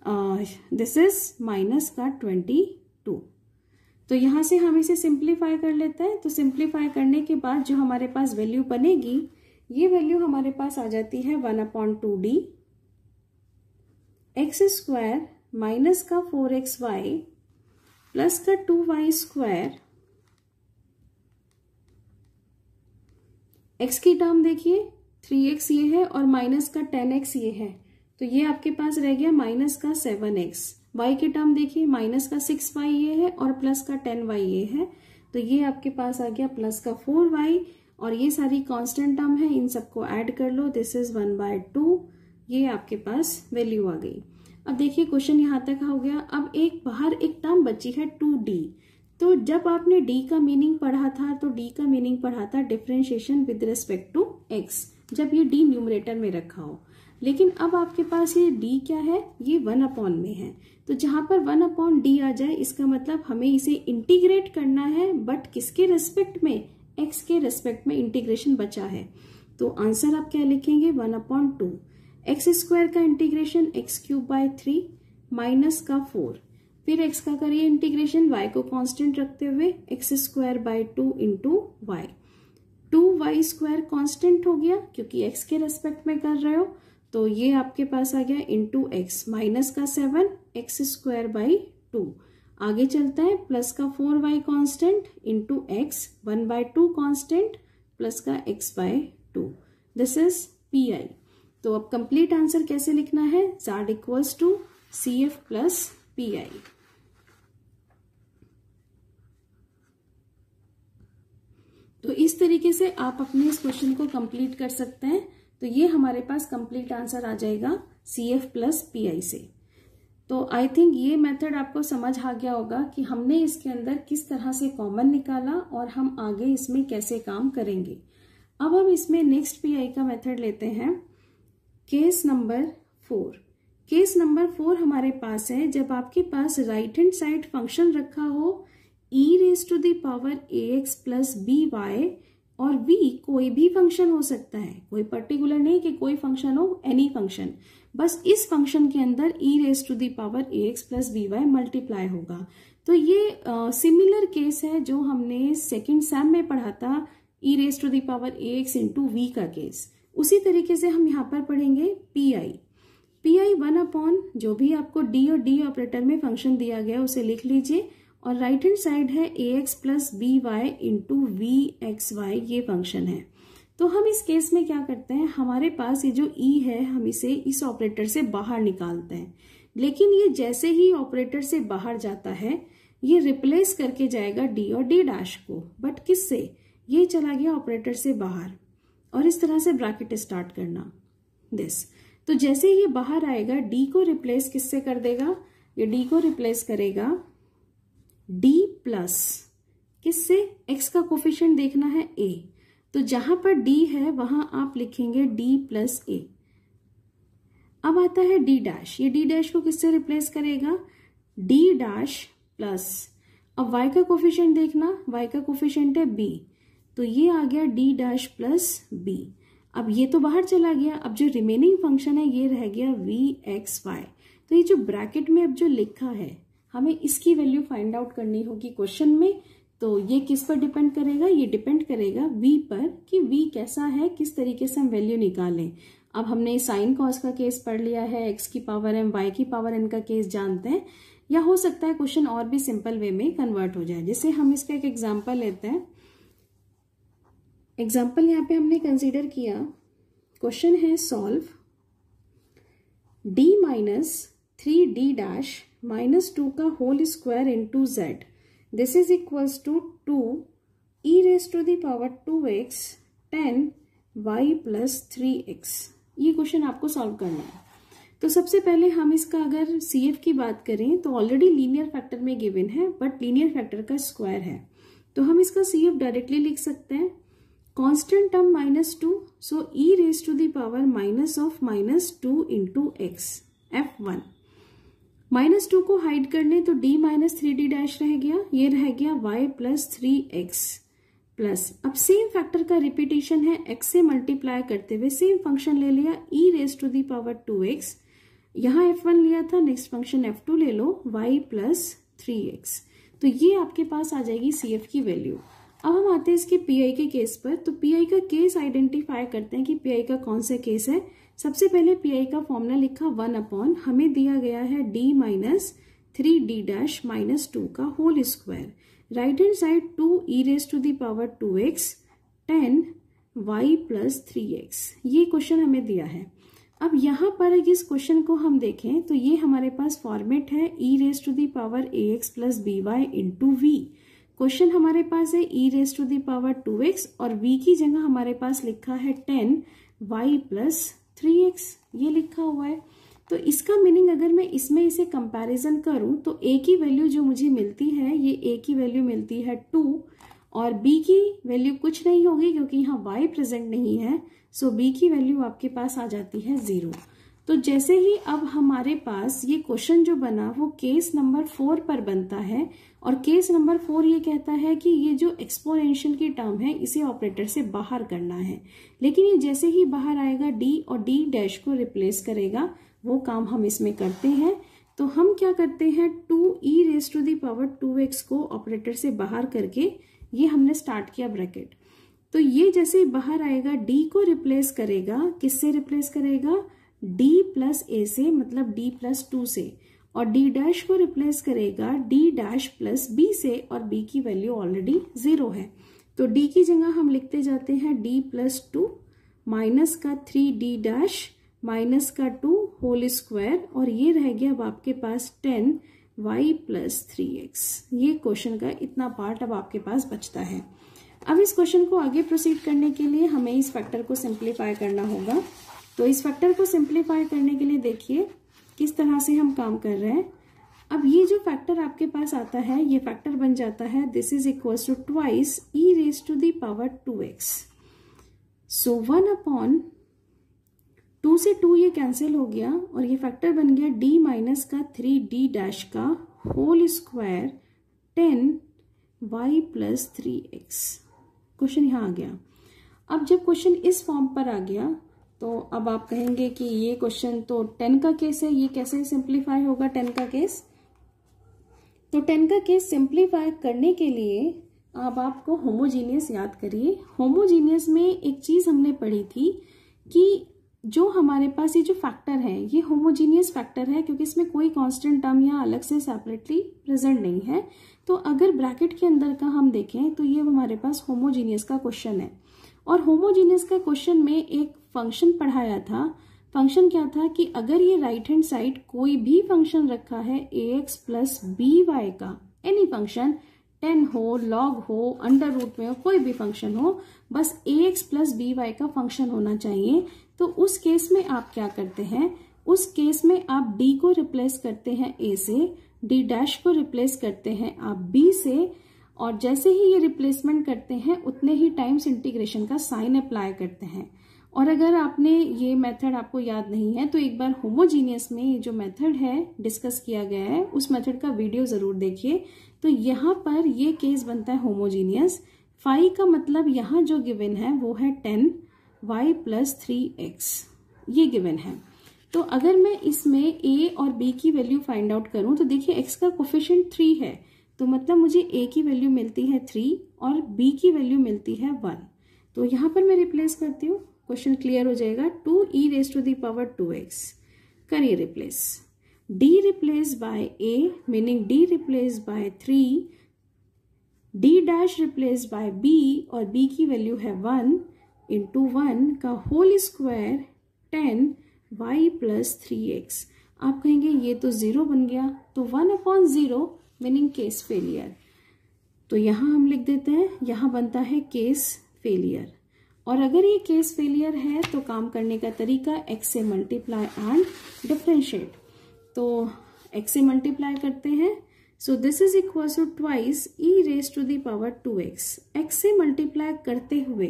दिस इज माइनस का ट्वेंटी टू तो यहां से हम इसे सिंप्लीफाई कर लेते हैं तो सिंप्लीफाई करने के बाद जो हमारे पास वैल्यू बनेगी ये वैल्यू हमारे पास आ जाती है one upon two D X square minus का फोर एक्स वाई प्लस का टू वाई स्क्वायर एक्स की टर्म देखिए थ्री एक्स ये है और माइनस का टेन एक्स ये है तो ये आपके पास रह गया माइनस का सेवन एक्स वाई के टर्म देखिए माइनस का सिक्स वाई ये है और प्लस का टेन वाई ये है तो ये आपके पास आ गया प्लस का फोर वाई और ये सारी कांस्टेंट टर्म है इन सबको ऐड कर लो this is one by two ये आपके पास वैल्यू आ गई अब देखिए क्वेश्चन यहाँ तक हो गया अब एक बाहर एक टर्म बची है टू डी तो जब आपने डी का मीनिंग पढ़ा था तो डी का मीनिंग पढ़ा था differentiation with respect to X जब ये डी न्यूमरेटर में रखा हो लेकिन अब आपके पास ये डी क्या है ये वन अपॉन में है तो जहां पर वन अपॉन डी आ जाए इसका मतलब हमें इसे इंटीग्रेट करना है बट किसके रेस्पेक्ट में एक्स के रेस्पेक्ट में इंटीग्रेशन बचा है तो आंसर आप क्या लिखेंगे one upon two x square का integration X cube by three minus का फोर फिर एक्स का करिए इंटीग्रेशन वाई को कांस्टेंट रखते हुए X square by two into Y two Y square constant हो गया क्योंकि एक्स के रेस्पेक्ट में कर रहे हो तो ये आपके पास आ गया इंटू एक्स माइनस का seven X square by two आगे चलता है प्लस का four Y constant into X one by two constant plus का X by two this is P I तो अब कंप्लीट आंसर कैसे लिखना है Z equals to C F plus P I तो इस तरीके से आप अपने इस क्वेश्चन को कंप्लीट कर सकते हैं तो ये हमारे पास कंप्लीट आंसर आ जाएगा C F plus P I से तो आई थिंक ये मेथड आपको समझ आ गया होगा कि हमने इसके अंदर किस तरह से कॉमन निकाला और हम आगे इसमें कैसे काम करेंगे अब हम इसमें नेक्स्ट पी आई का मेथड लेते हैं case number four case number four हमारे पास है जब आपके पास राइट हैंड साइड फंक्शन रखा हो ई raise to the power A x plus B Y और वी कोई भी फंक्शन हो सकता है कोई पर्टिकुलर नहीं कि कोई फंक्शन हो एनी फंक्शन बस इस फंक्शन के अंदर e raise to the power A x plus B Y multiply होगा तो ये सिमिलर uh, केस है जो हमने सेकेंड सैम में पढ़ा था E raise to the power A X into V का केस उसी तरीके से हम यहाँ पर पढ़ेंगे P I P I one upon जो भी आपको डी और डी ऑपरेटर में फंक्शन दिया गया उसे लिख लीजिए और राइट हैंड साइड है ए x plus B Y into V x Y ये फंक्शन है तो हम इस केस में क्या करते हैं हमारे पास ये जो ई e है हम इसे इस ऑपरेटर से बाहर निकालते हैं लेकिन ये जैसे ही ऑपरेटर से बाहर जाता है ये रिप्लेस करके जाएगा डी और डी डैश को बट किससे ये चला गया ऑपरेटर से बाहर और इस तरह से ब्रैकेट स्टार्ट करना दिस तो जैसे ये बाहर आएगा डी को रिप्लेस किससे कर देगा ये डी को रिप्लेस करेगा डी प्लस किससे एक्स का कोफिशियंट देखना है ए तो जहां पर डी है वहां आप लिखेंगे डी प्लस ए अब आता है डी डैश ये डी डैश को किससे रिप्लेस करेगा डी डैश प्लस अब वाई का कोफिशियंट देखना वाई का कोफिशियंट है बी तो ये आ गया डी डैश प्लस बी अब ये तो बाहर चला गया अब जो रिमेनिंग फंक्शन है ये रह गया वी एक्स वाई तो ये जो ब्रैकेट में अब जो लिखा है हमें इसकी वैल्यू फाइंड आउट करनी होगी क्वेश्चन में तो ये किस पर डिपेंड करेगा ये डिपेंड करेगा वी पर कि वी कैसा है किस तरीके से हम वैल्यू निकालें अब हमने साइन कॉस का केस पढ़ लिया है एक्स की पावर एम वाई की पावर एन का केस जानते हैं या हो सकता है क्वेश्चन और भी सिंपल वे में कन्वर्ट हो जाए जैसे हम इसका एक एग्जाम्पल लेते हैं एग्जाम्पल यहाँ पे हमने कंसिडर किया क्वेश्चन है solve D minus three D dash minus two का whole square into Z this is equals to two E raise to the power two x ten Y plus three x ये question आपको solve करना है तो सबसे पहले हम इसका अगर सी एफ की बात करें तो ऑलरेडी लीनियर फैक्टर में गिवन है बट लीनियर फैक्टर का स्क्वायर है तो हम इसका सी एफ डायरेक्टली लिख सकते हैं minus two so E raise to the power minus of minus two into x F one minus two को हाइड करने तो D minus three D dash रह गया ये रह गया Y plus three X plus अब सेम फैक्टर का रिपीटेशन है एक्स से मल्टीप्लाई करते हुए सेम फंक्शन ले लिया E raise to the power two X यहाँ एफ वन लिया था नेक्स्ट फंक्शन एफ टू ले लो वाई प्लस थ्री एक्स तो ये आपके पास आ जाएगी सी एफ की वैल्यू अब हम आते हैं इसके पीआई के केस पर तो पीआई का केस आइडेंटिफाई करते हैं कि पीआई का कौन सा केस है सबसे पहले पीआई का फॉर्मूला लिखा वन अपॉन हमें दिया गया है D minus three D dash minus two का whole square right hand side two E raise to the power two x ten Y plus three x ये क्वेश्चन हमें दिया है अब यहाँ पर इस क्वेश्चन को हम देखें तो ये हमारे पास फॉर्मेट है e raise to the power A x plus B Y into V question हमारे पास है e raise to the power two x और v की जगह हमारे पास लिखा है tan Y plus three x ये लिखा हुआ है तो इसका मीनिंग अगर मैं इसमें इसे कंपैरिजन करूं तो a की वैल्यू जो मुझे मिलती है ये a की वैल्यू मिलती है टू और b की वैल्यू कुछ नहीं होगी क्योंकि यहाँ y प्रेजेंट नहीं है सो b की वैल्यू आपके पास आ जाती है जीरो तो जैसे ही अब हमारे पास ये क्वेश्चन जो बना वो केस नंबर फोर पर बनता है और केस नंबर फोर ये कहता है कि ये जो एक्सपोनेंशियल की टर्म है इसे ऑपरेटर से बाहर करना है लेकिन ये जैसे ही बाहर आएगा डी और डी डैश को रिप्लेस करेगा वो काम हम इसमें करते हैं तो हम क्या करते हैं two E raise to the power two x को ऑपरेटर से बाहर करके ये हमने स्टार्ट किया ब्रैकेट तो ये जैसे बाहर आएगा डी को रिप्लेस करेगा किससे रिप्लेस करेगा डी प्लस ए से मतलब डी प्लस टू से और डी डैश को रिप्लेस करेगा डी डैश प्लस बी से और बी की वैल्यू ऑलरेडी जीरो है तो डी की जगह हम लिखते जाते हैं डी प्लस टू माइनस का थ्री डी डैश माइनस का टू होल स्क्वायर और ये रह गया अब आपके पास tan Y plus three x ये क्वेश्चन का इतना पार्ट अब आपके पास बचता है अब इस क्वेश्चन को आगे प्रोसीड करने के लिए हमें इस फैक्टर को सिंप्लीफाई करना होगा तो इस फैक्टर को सिंप्लीफाई करने के लिए देखिए किस तरह से हम काम कर रहे हैं अब ये जो फैक्टर आपके पास आता है ये फैक्टर बन जाता है this is equal to twice e raise to the power two x so one upon two से टू ये कैंसिल हो गया और ये फैक्टर बन गया डी माइनस का थ्री डी डैश का whole square tan Y plus three x question यहाँ आ गया अब जब क्वेश्चन इस फॉर्म पर आ गया तो अब आप कहेंगे कि ये क्वेश्चन तो टेन का केस है ये कैसे सिंप्लीफाई होगा टेन का केस तो टेन का केस सिंप्लीफाई करने के लिए अब आपको होमोजीनियस याद करिए होमोजीनियस में एक चीज़ हमने पढ़ी थी कि जो हमारे पास ये जो फैक्टर है ये होमोजीनियस फैक्टर है क्योंकि इसमें कोई कांस्टेंट टर्म या अलग से सेपरेटली प्रेजेंट नहीं है तो अगर ब्रैकेट के अंदर का हम देखें तो ये हमारे पास होमोजीनियस का क्वेश्चन है और होमोजीनियस का क्वेश्चन में एक फंक्शन पढ़ाया था फंक्शन क्या था कि अगर ये राइट हैंड साइड कोई भी फंक्शन रखा है ए एक्स प्लस बी वाई का एनी फंक्शन टेन हो लॉग हो अंडर रूट में हो कोई भी फंक्शन हो बस a x plus B y का फंक्शन होना चाहिए तो उस केस में आप क्या करते हैं उस केस में आप डी को रिप्लेस करते हैं ए से डी डैश को रिप्लेस करते हैं आप बी से और जैसे ही ये रिप्लेसमेंट करते हैं उतने ही टाइम्स इंटीग्रेशन का साइन अप्लाई करते हैं और अगर आपने ये मेथड आपको याद नहीं है तो एक बार होमोजीनियस में ये जो मेथड है डिस्कस किया गया है उस मेथड का वीडियो ज़रूर देखिए तो यहाँ पर ये केस बनता है होमोजीनियस फाइव का मतलब यहाँ जो गिवन है वो है tan Y plus three x ये गिवन है तो अगर मैं इसमें ए और बी की वैल्यू फाइंड आउट करूं तो देखिए एक्स का कोफिशेंट थ्री है तो मतलब मुझे ए की वैल्यू मिलती है थ्री और बी की वैल्यू मिलती है वन तो यहाँ पर मैं रिप्लेस करती हूँ क्वेश्चन क्लियर हो जाएगा two E raise to the power two x करिए replace D replace by a meaning D replace by three D dash replace by b और बी की वैल्यू है वन इंटू वन का whole square tan Y plus three x आप कहेंगे ये तो zero बन गया तो one upon zero meaning case failure तो यहां हम लिख देते हैं यहां बनता है केस फेलियर और अगर ये केस फेलियर है तो काम करने का तरीका एक्स से मल्टीप्लाई एंड डिफ्रेंशिएट तो एक्स से मल्टीप्लाई करते हैं so this is equal to twice e raise to the power two x x से मल्टीप्लाई करते हुए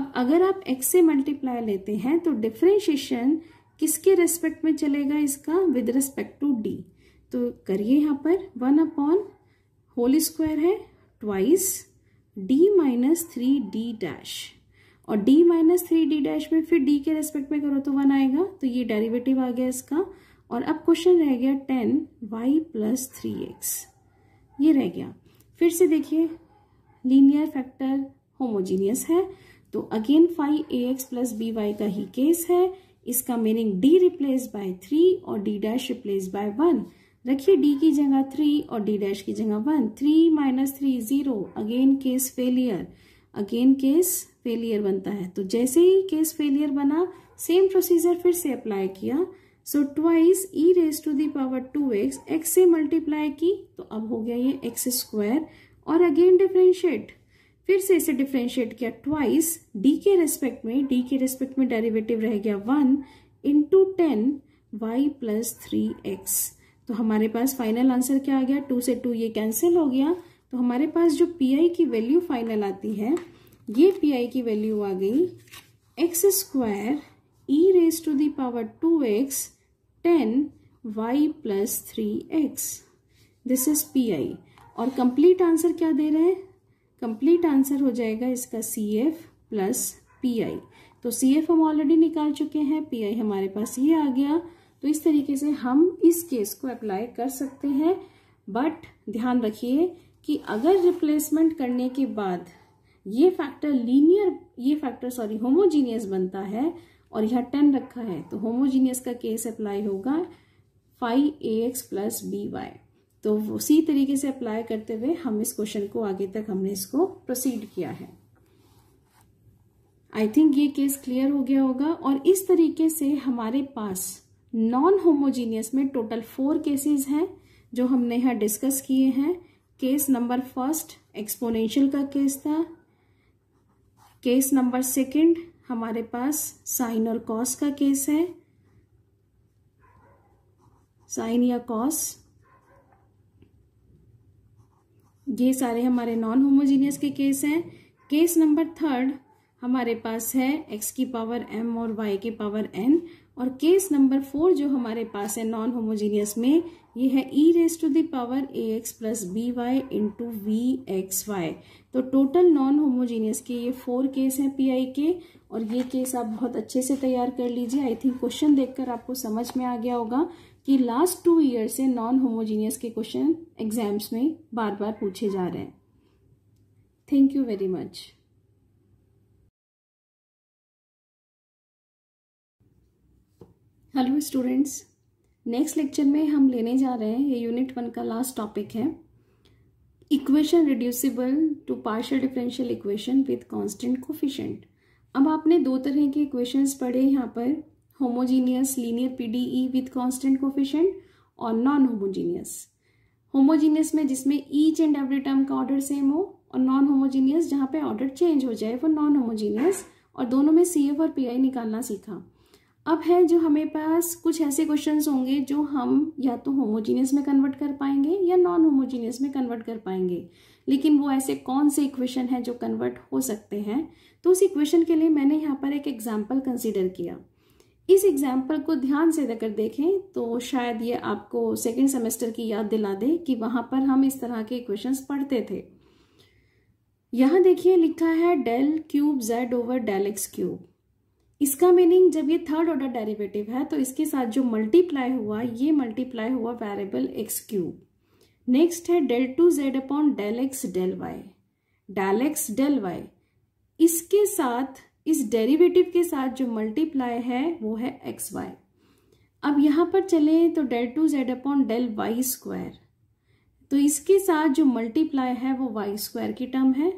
अब अगर आप एक्स से मल्टीप्लाई लेते हैं तो डिफ्रेंशिएशन किसके रेस्पेक्ट में चलेगा इसका विद रेस्पेक्ट टू डी तो करिए यहाँ पर वन अपॉन होल स्क्वायर है twice D minus three D dash और d minus three D dash में फिर d के रेस्पेक्ट में करो तो वन आएगा तो ये डेरिवेटिव आ गया इसका और अब क्वेश्चन रह गया tan Y plus three x ये रह गया फिर से देखिए लीनियर फैक्टर होमोजीनियस है तो again five a x plus B y का ही केस है इसका meaning D replace by three और D dash replace by one रखिए डी की जगह थ्री और डी डैश की जगह one three minus three zero again case failure again case failure बनता है तो जैसे ही केस फेलियर बना सेम प्रोसीजर फिर से अप्लाई किया so twice e raise to the power two x x से मल्टीप्लाई की तो अब हो गया ये एक्स स्क्वायर और अगेन डिफ्रेंशिएट फिर से इसे डिफ्रेंशिएट किया ट्वाइस डी के रेस्पेक्ट में डी के रेस्पेक्ट में डेरिवेटिव रह गया one into tan Y plus three x तो हमारे पास फाइनल आंसर क्या आ गया टू से टू ये कैंसिल हो गया तो हमारे पास जो पी आई की वैल्यू फाइनल आती है ये पी आई की वैल्यू आ गई x square e raise to the power two x ten Y plus three x this is P I और कंप्लीट आंसर क्या दे रहे हैं कंप्लीट आंसर हो जाएगा इसका C F plus P I तो सी एफ हम ऑलरेडी निकाल चुके हैं पी आई हमारे पास ये आ गया तो इस तरीके से हम इस केस को अप्लाई कर सकते हैं बट ध्यान रखिए कि अगर रिप्लेसमेंट करने के बाद ये फैक्टर लीनियर ये फैक्टर सॉरी होमोजीनियस बनता है और यह टेन रखा है तो होमोजीनियस का केस अप्लाई होगा five a x plus B y तो उसी तरीके से अप्लाई करते हुए हम इस क्वेश्चन को आगे तक हमने इसको प्रोसीड किया है आई थिंक ये केस क्लियर हो गया होगा और इस तरीके से हमारे पास नॉन होमोजीनियस में टोटल फोर केसेस हैं जो हमने यहाँ डिस्कस किए हैं केस नंबर फर्स्ट एक्सपोनेंशियल का केस था केस नंबर सेकंड हमारे पास साइन और कॉस का केस है साइन या कॉस ये सारे हमारे नॉन होमोजीनियस के केस हैं केस नंबर थर्ड हमारे पास है एक्स की पावर एम और वाई के पावर एन और केस नंबर फोर जो हमारे पास है नॉन होमोजीनियस में ये है e raise to the power A x plus B Y into V x y तो टोटल नॉन होमोजीनियस के ये फोर केस हैं पीआई के और ये केस आप बहुत अच्छे से तैयार कर लीजिए आई थिंक क्वेश्चन देखकर आपको समझ में आ गया होगा कि लास्ट टू ईयर से नॉन होमोजीनियस के क्वेश्चन एग्जाम्स में बार बार पूछे जा रहे हैं thank you very much hello students next lecture में हम लेने जा रहे हैं ये यूनिट वन का लास्ट टॉपिक है equation reducible to partial differential equation with constant coefficient अब आपने दो तरह के इक्वेशंस पढ़े यहाँ पर homogeneous linear PDE with constant coefficient और नॉन होमोजीनियस होमोजीनियस में जिसमें ईच एंड एवरी टर्म का ऑर्डर सेम हो और नॉन होमोजीनियस जहाँ पे ऑर्डर चेंज हो जाए वो नॉन होमोजीनियस और दोनों में सी और पी निकालना सीखा अब है जो हमें पास कुछ ऐसे क्वेश्चन होंगे जो हम या तो होमोजीनियस में कन्वर्ट कर पाएंगे या नॉन होमोजीनियस में कन्वर्ट कर पाएंगे लेकिन वो ऐसे कौन से इक्वेशन हैं जो कन्वर्ट हो सकते हैं तो उस इक्वेशन के लिए मैंने यहाँ पर एक एग्जाम्पल कंसिडर किया इस एग्जाम्पल को ध्यान से देकर देखें तो शायद ये आपको सेकेंड सेमेस्टर की याद दिला दे कि वहाँ पर हम इस तरह के इक्वेशन पढ़ते थे यहाँ देखिए लिखा है del cube z over del x cube इसका मीनिंग जब ये थर्ड ऑर्डर डेरिवेटिव है तो इसके साथ जो मल्टीप्लाई हुआ ये मल्टीप्लाई हुआ वेरिएबल एक्स क्यूब नेक्स्ट है del two z upon del x del y del x del y इसके साथ इस डेरिवेटिव के साथ जो मल्टीप्लाई है वो है एक्स वाई अब यहाँ पर चले तो del two z upon del y square तो इसके साथ जो मल्टीप्लाई है वो वाई स्क्वायर की टर्म है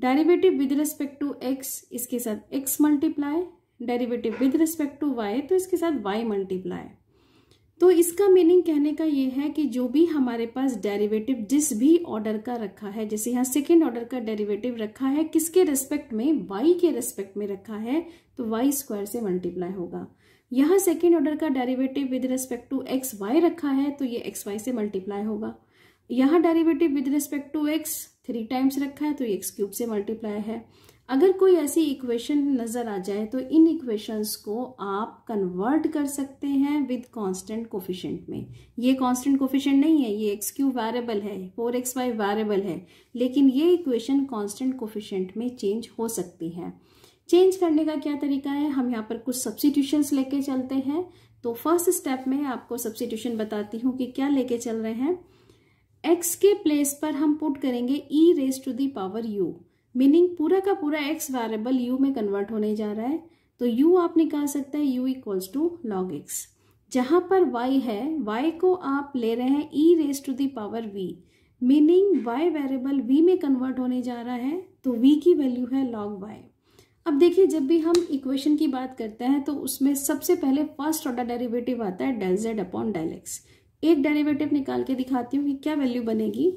derivative with respect to x इसके साथ x multiply derivative with respect to y तो इसके साथ वाई मल्टीप्लाई तो इसका मीनिंग कहने का ये है कि जो भी हमारे पास डेरिवेटिव जिस भी ऑर्डर का रखा है जैसे यहाँ सेकेंड ऑर्डर का डेरिवेटिव रखा है किसके रेस्पेक्ट में वाई के रेस्पेक्ट में रखा है तो वाई स्क्वायर से मल्टीप्लाई होगा यहाँ सेकेंड ऑर्डर का derivative with respect to x y रखा है तो ये एक्स वाई से मल्टीप्लाई होगा यहाँ derivative with respect to x three times रखा है तो एक्स क्यूब से मल्टीप्लाई है अगर कोई ऐसी इक्वेशन नज़र आ जाए तो इन इक्वेशंस को आप कन्वर्ट कर सकते हैं विद कांस्टेंट कोफिशेंट में ये कांस्टेंट कोफिशेंट नहीं है ये एक्स क्यू वेरेबल है फोर एक्स वाई वेरिएबल है लेकिन ये इक्वेशन कांस्टेंट कोफिशेंट में चेंज हो सकती है चेंज करने का क्या तरीका है हम यहाँ पर कुछ सब्सिट्यूशंस लेके चलते हैं तो फर्स्ट स्टेप में आपको सब्सिट्यूशन बताती हूँ कि क्या लेके चल रहे हैं एक्स के प्लेस पर हम पुट करेंगे e raise to the power u meaning पूरा का पूरा एक्स वेरिएबल यू में कन्वर्ट होने जा रहा है तो यू आप निकाल सकते हैं u equals to log x जहां पर वाई है वाई को आप ले रहे हैं e raise to the power v meaning y variable v में कन्वर्ट होने जा रहा है तो वी की वैल्यू है लॉग वाई अब देखिए जब भी हम इक्वेशन की बात करते हैं तो उसमें सबसे पहले फर्स्ट ऑर्डर डेरिवेटिव आता है del z upon del x एक डेरिवेटिव निकाल के दिखाती हूँ कि क्या वैल्यू बनेगी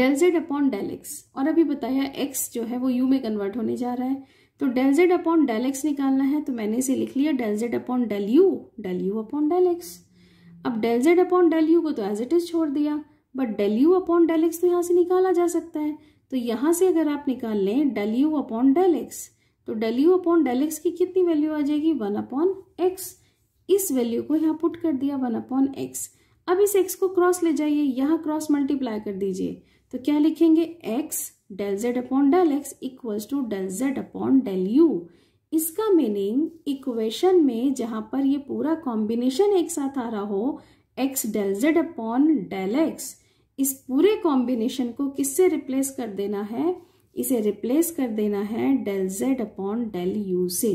del z upon del x और अभी बताया एक्स जो है वो यू में कन्वर्ट होने जा रहा है तो del z upon del x निकालना है तो मैंने इसे लिख लिया del z upon del u del u upon del x अब del z upon del u को तो एज इट इज छोड़ दिया but del u upon del x तो यहाँ से निकाला जा सकता है तो यहाँ से अगर आप निकाल लें del u upon del x तो del u upon del x की कितनी वैल्यू आ जाएगी वन अपॉन एक्स इस वैल्यू को यहाँ पुट कर दिया वन अपॉन एक्स अब इस एक्स को क्रॉस ले जाइए यहाँ क्रॉस मल्टीप्लाई कर दीजिए तो क्या लिखेंगे x del z upon del x equals to del z upon del u इसका मीनिंग इक्वेशन में जहां पर ये पूरा कॉम्बिनेशन एक साथ आ रहा हो x del z upon del x इस पूरे कॉम्बिनेशन को किससे रिप्लेस कर देना है इसे रिप्लेस कर देना है del z upon del u से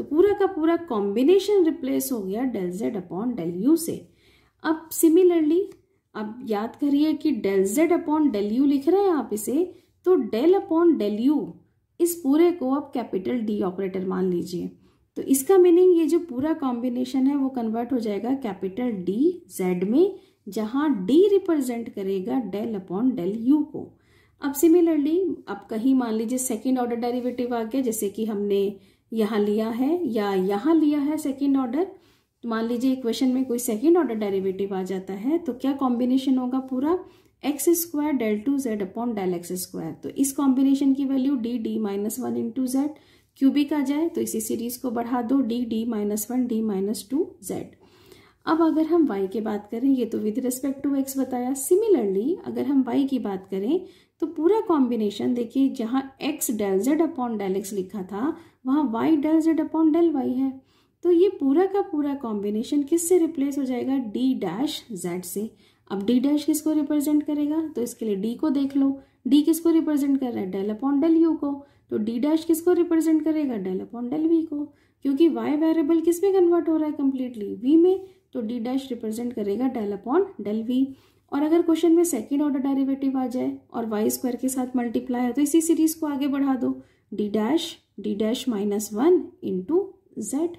तो पूरा का पूरा कॉम्बिनेशन रिप्लेस हो गया del z upon del u से अब सिमिलरली अब याद करिए कि del z upon del u लिख रहे हैं आप इसे तो डेल अपॉन डेल यू इस पूरे को आप कैपिटल डी ऑपरेटर मान लीजिए तो इसका मीनिंग ये जो पूरा कॉम्बिनेशन है वो कन्वर्ट हो जाएगा कैपिटल डी जेड में जहां डी रिप्रेजेंट करेगा डेल अपॉन डेल यू को अब सिमिलरली अब कहीं मान लीजिए सेकेंड ऑर्डर डेरिवेटिव आ गया जैसे कि हमने यहाँ लिया है या यहाँ लिया है सेकेंड ऑर्डर तो मान लीजिए इक्वेशन में कोई सेकेंड ऑर्डर डेरिवेटिव आ जाता है तो क्या कॉम्बिनेशन होगा पूरा x square del two z upon del x square तो इस कॉम्बिनेशन की value D D minus one into z cubic आ जाए तो इसी सीरीज को बढ़ा दो D D minus one D minus two z अब अगर हम y की बात करें ये तो विद रिस्पेक्ट टू x बताया सिमिलरली अगर हम y की बात करें तो पूरा कॉम्बिनेशन देखिए जहां x del z upon del x लिखा था वहाँ y del z upon del y है तो ये पूरा का पूरा कॉम्बिनेशन किससे रिप्लेस हो जाएगा डी डैश जेड से अब डी डैश किसको रिप्रेजेंट करेगा तो इसके लिए डी को देख लो डी किसको रिप्रेजेंट कर रहा है डेल अपॉन डेल यू को तो डी डैश किसको रिप्रेजेंट करेगा डेल अपॉन डेल वी को क्योंकि वाई वेरिएबल किस में कन्वर्ट हो रहा है कम्प्लीटली वी में तो डी डैश रिप्रेजेंट करेगा डेल अपॉन डेल वी और अगर क्वेश्चन में सेकेंड ऑर्डर डेरिवेटिव आ जाए और वाई स्क्वायर के साथ मल्टीप्लाई है तो इसी सीरीज को आगे बढ़ा दो D dash D dash minus one into z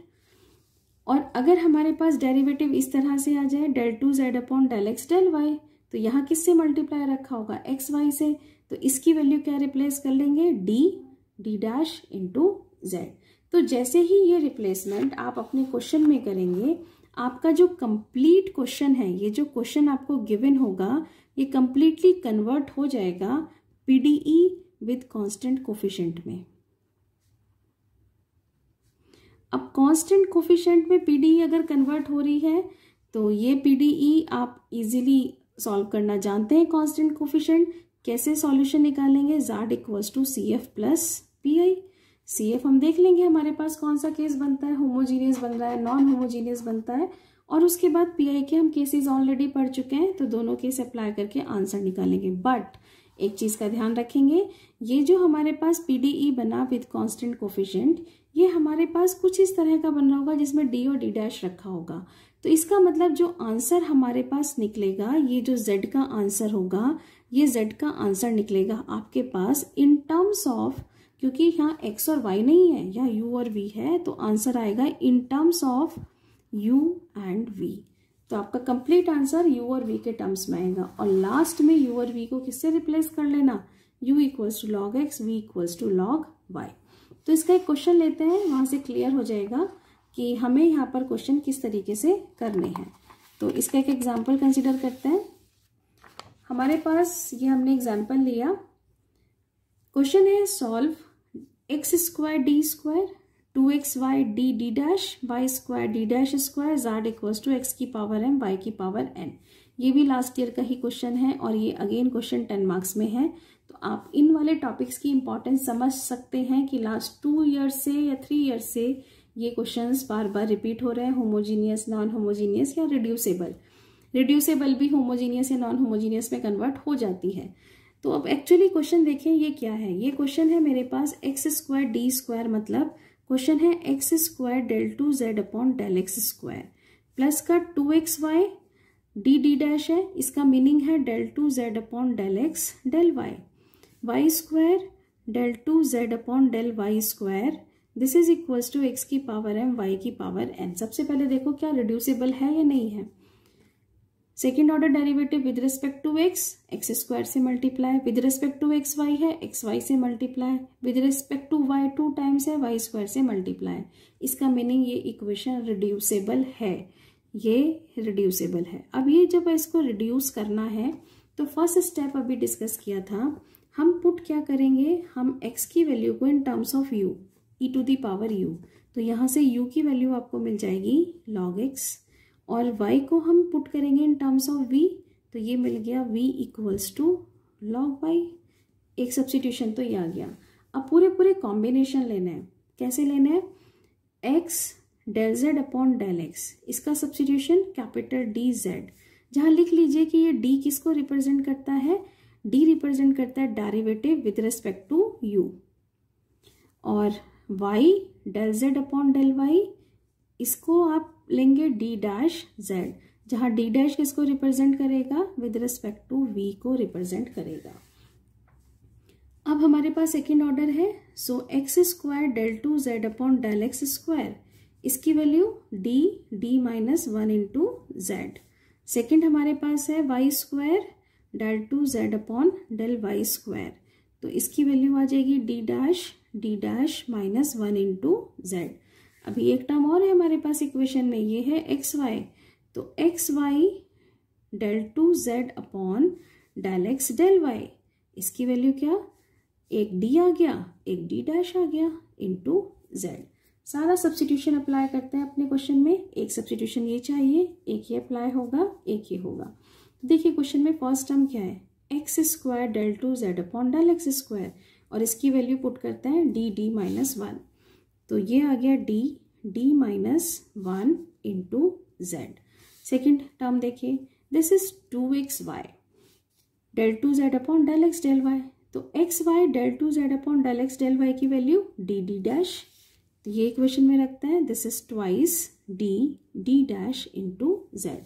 और अगर हमारे पास डेरिवेटिव इस तरह से आ जाए del two z upon del x del y तो यहाँ किससे मल्टीप्लाई रखा होगा एक्स वाई से तो इसकी वैल्यू क्या रिप्लेस कर लेंगे D D dash into z तो जैसे ही ये रिप्लेसमेंट आप अपने क्वेश्चन में करेंगे आपका जो कंप्लीट क्वेश्चन है ये जो क्वेश्चन आपको गिवन होगा ये कंप्लीटली कन्वर्ट हो जाएगा P D E with constant coefficient में अब कांस्टेंट कोफिशेंट में पीडीई e अगर कन्वर्ट हो रही है तो ये पीडीई e आप इजीली सॉल्व करना जानते हैं कांस्टेंट कोफिशेंट कैसे सॉल्यूशन निकालेंगे z equals to C F plus P I C F हम देख लेंगे हमारे पास कौन सा केस बनता है होमोजीनियस बन रहा है नॉन होमोजीनियस बनता है और उसके बाद पी आई के हम केसेज ऑलरेडी पढ़ चुके हैं तो दोनों केस अप्लाई करके आंसर निकालेंगे बट एक चीज़ का ध्यान रखेंगे ये जो हमारे पास पी डी ई बना विद कॉन्स्टेंट कोफिशेंट ये हमारे पास कुछ इस तरह का बन रहा होगा जिसमें डी और डी डैश रखा होगा तो इसका मतलब जो आंसर हमारे पास निकलेगा ये जो जेड का आंसर होगा ये जेड का आंसर निकलेगा आपके पास इन टर्म्स ऑफ क्योंकि यहाँ एक्स और वाई नहीं है यहाँ यू और वी है तो आंसर आएगा in terms of u and v तो आपका कंप्लीट आंसर यू और वी के टर्म्स में आएगा और लास्ट में यू और वी को किससे रिप्लेस कर लेना u equals to log x v equals to log y तो इसका एक क्वेश्चन लेते हैं वहाँ से क्लियर हो जाएगा कि हमें यहाँ पर क्वेश्चन किस तरीके से करने हैं तो इसका एक एग्जाम्पल कंसिडर करते हैं हमारे पास ये हमने एग्जाम्पल लिया क्वेश्चन है solve x square D square two x y D D dash y square D dash square जार्ड इक्वल्स टू एक्स की पावर एम वाई की पावर एन ये भी लास्ट ईयर का ही क्वेश्चन है और ये अगेन क्वेश्चन टेन मार्क्स में है तो आप इन वाले टॉपिक्स की इम्पोर्टेंस समझ सकते हैं कि लास्ट टू ईयर्स से या थ्री ईयर्स से ये क्वेश्चंस बार बार रिपीट हो रहे हैं होमोजीनियस नॉन होमोजीनियस या रिड्यूसेबल रिड्यूसेबल भी होमोजीनियस या नॉन होमोजीनियस में कन्वर्ट हो जाती है तो अब एक्चुअली क्वेश्चन देखें ये क्या है ये क्वेश्चन है मेरे पास एक्स स्क्वायर डी स्क्वायर मतलब क्वेश्चन है x square del two z upon del x square plus का two x y D D dash है इसका मीनिंग है del two z upon del x del y y square del two z upon del y square this is equals to x की power M Y की power n सबसे पहले देखो क्या reducible है या नहीं है second order derivative with respect to x x square से multiply with respect to x y है एक्स वाई से multiply with respect to Y two times है वाई स्क्वायर से मल्टीप्लाई इसका मीनिंग ये इक्वेशन रिड्यूसेबल है ये रिड्यूसेबल है अब ये जब इसको रिड्यूस करना है तो फर्स्ट स्टेप अभी डिस्कस किया था हम पुट क्या करेंगे हम x की वैल्यू को in terms of u e to the power u तो यहाँ से u की वैल्यू आपको मिल जाएगी log x और y को हम पुट करेंगे इन टर्म्स ऑफ v तो ये मिल गया v equals to log y एक सब्सिट्यूशन तो ये आ गया अब पूरे पूरे कॉम्बिनेशन लेना है कैसे लेना है x del z upon del x इसका सब्सिट्यूशन कैपिटल डी जेड जहाँ लिख लीजिए कि ये d किसको रिप्रेजेंट करता है डी रिप्रेजेंट करता है derivative with respect to u और y del z upon del y इसको आप लेंगे डी डैश जेड जहां डी डैश किसको रिप्रेजेंट करेगा विद रिस्पेक्ट टू वी को रिप्रेजेंट करेगा अब हमारे पास सेकेंड ऑर्डर है so x square del two z upon del x square इसकी value D D minus one into z second हमारे पास है y square del two z upon del y square तो इसकी वैल्यू आ जाएगी D dash D dash minus one into z अभी एक टर्म और है हमारे पास इक्वेशन में ये है एक्स वाई तो x y del two z upon del x del y इसकी वैल्यू क्या एक डी आ गया एक डी डैश आ गया इंटू जेड सारा सब्सिट्यूशन अप्लाई करते हैं अपने क्वेश्चन में एक सब्सिट्यूशन ये चाहिए एक ये अप्लाई होगा एक ये होगा तो देखिए क्वेश्चन में फर्स्ट टर्म क्या है x square del two z upon del x square और इसकी वैल्यू पुट करते हैं डी डी माइनस वन तो ये आ गया D D minus one into z second term देखिए this is two x y del two z upon del x del y तो x y del two z upon del x del y की value D D dash तो ये equation में रखते हैं this is twice D D dash into z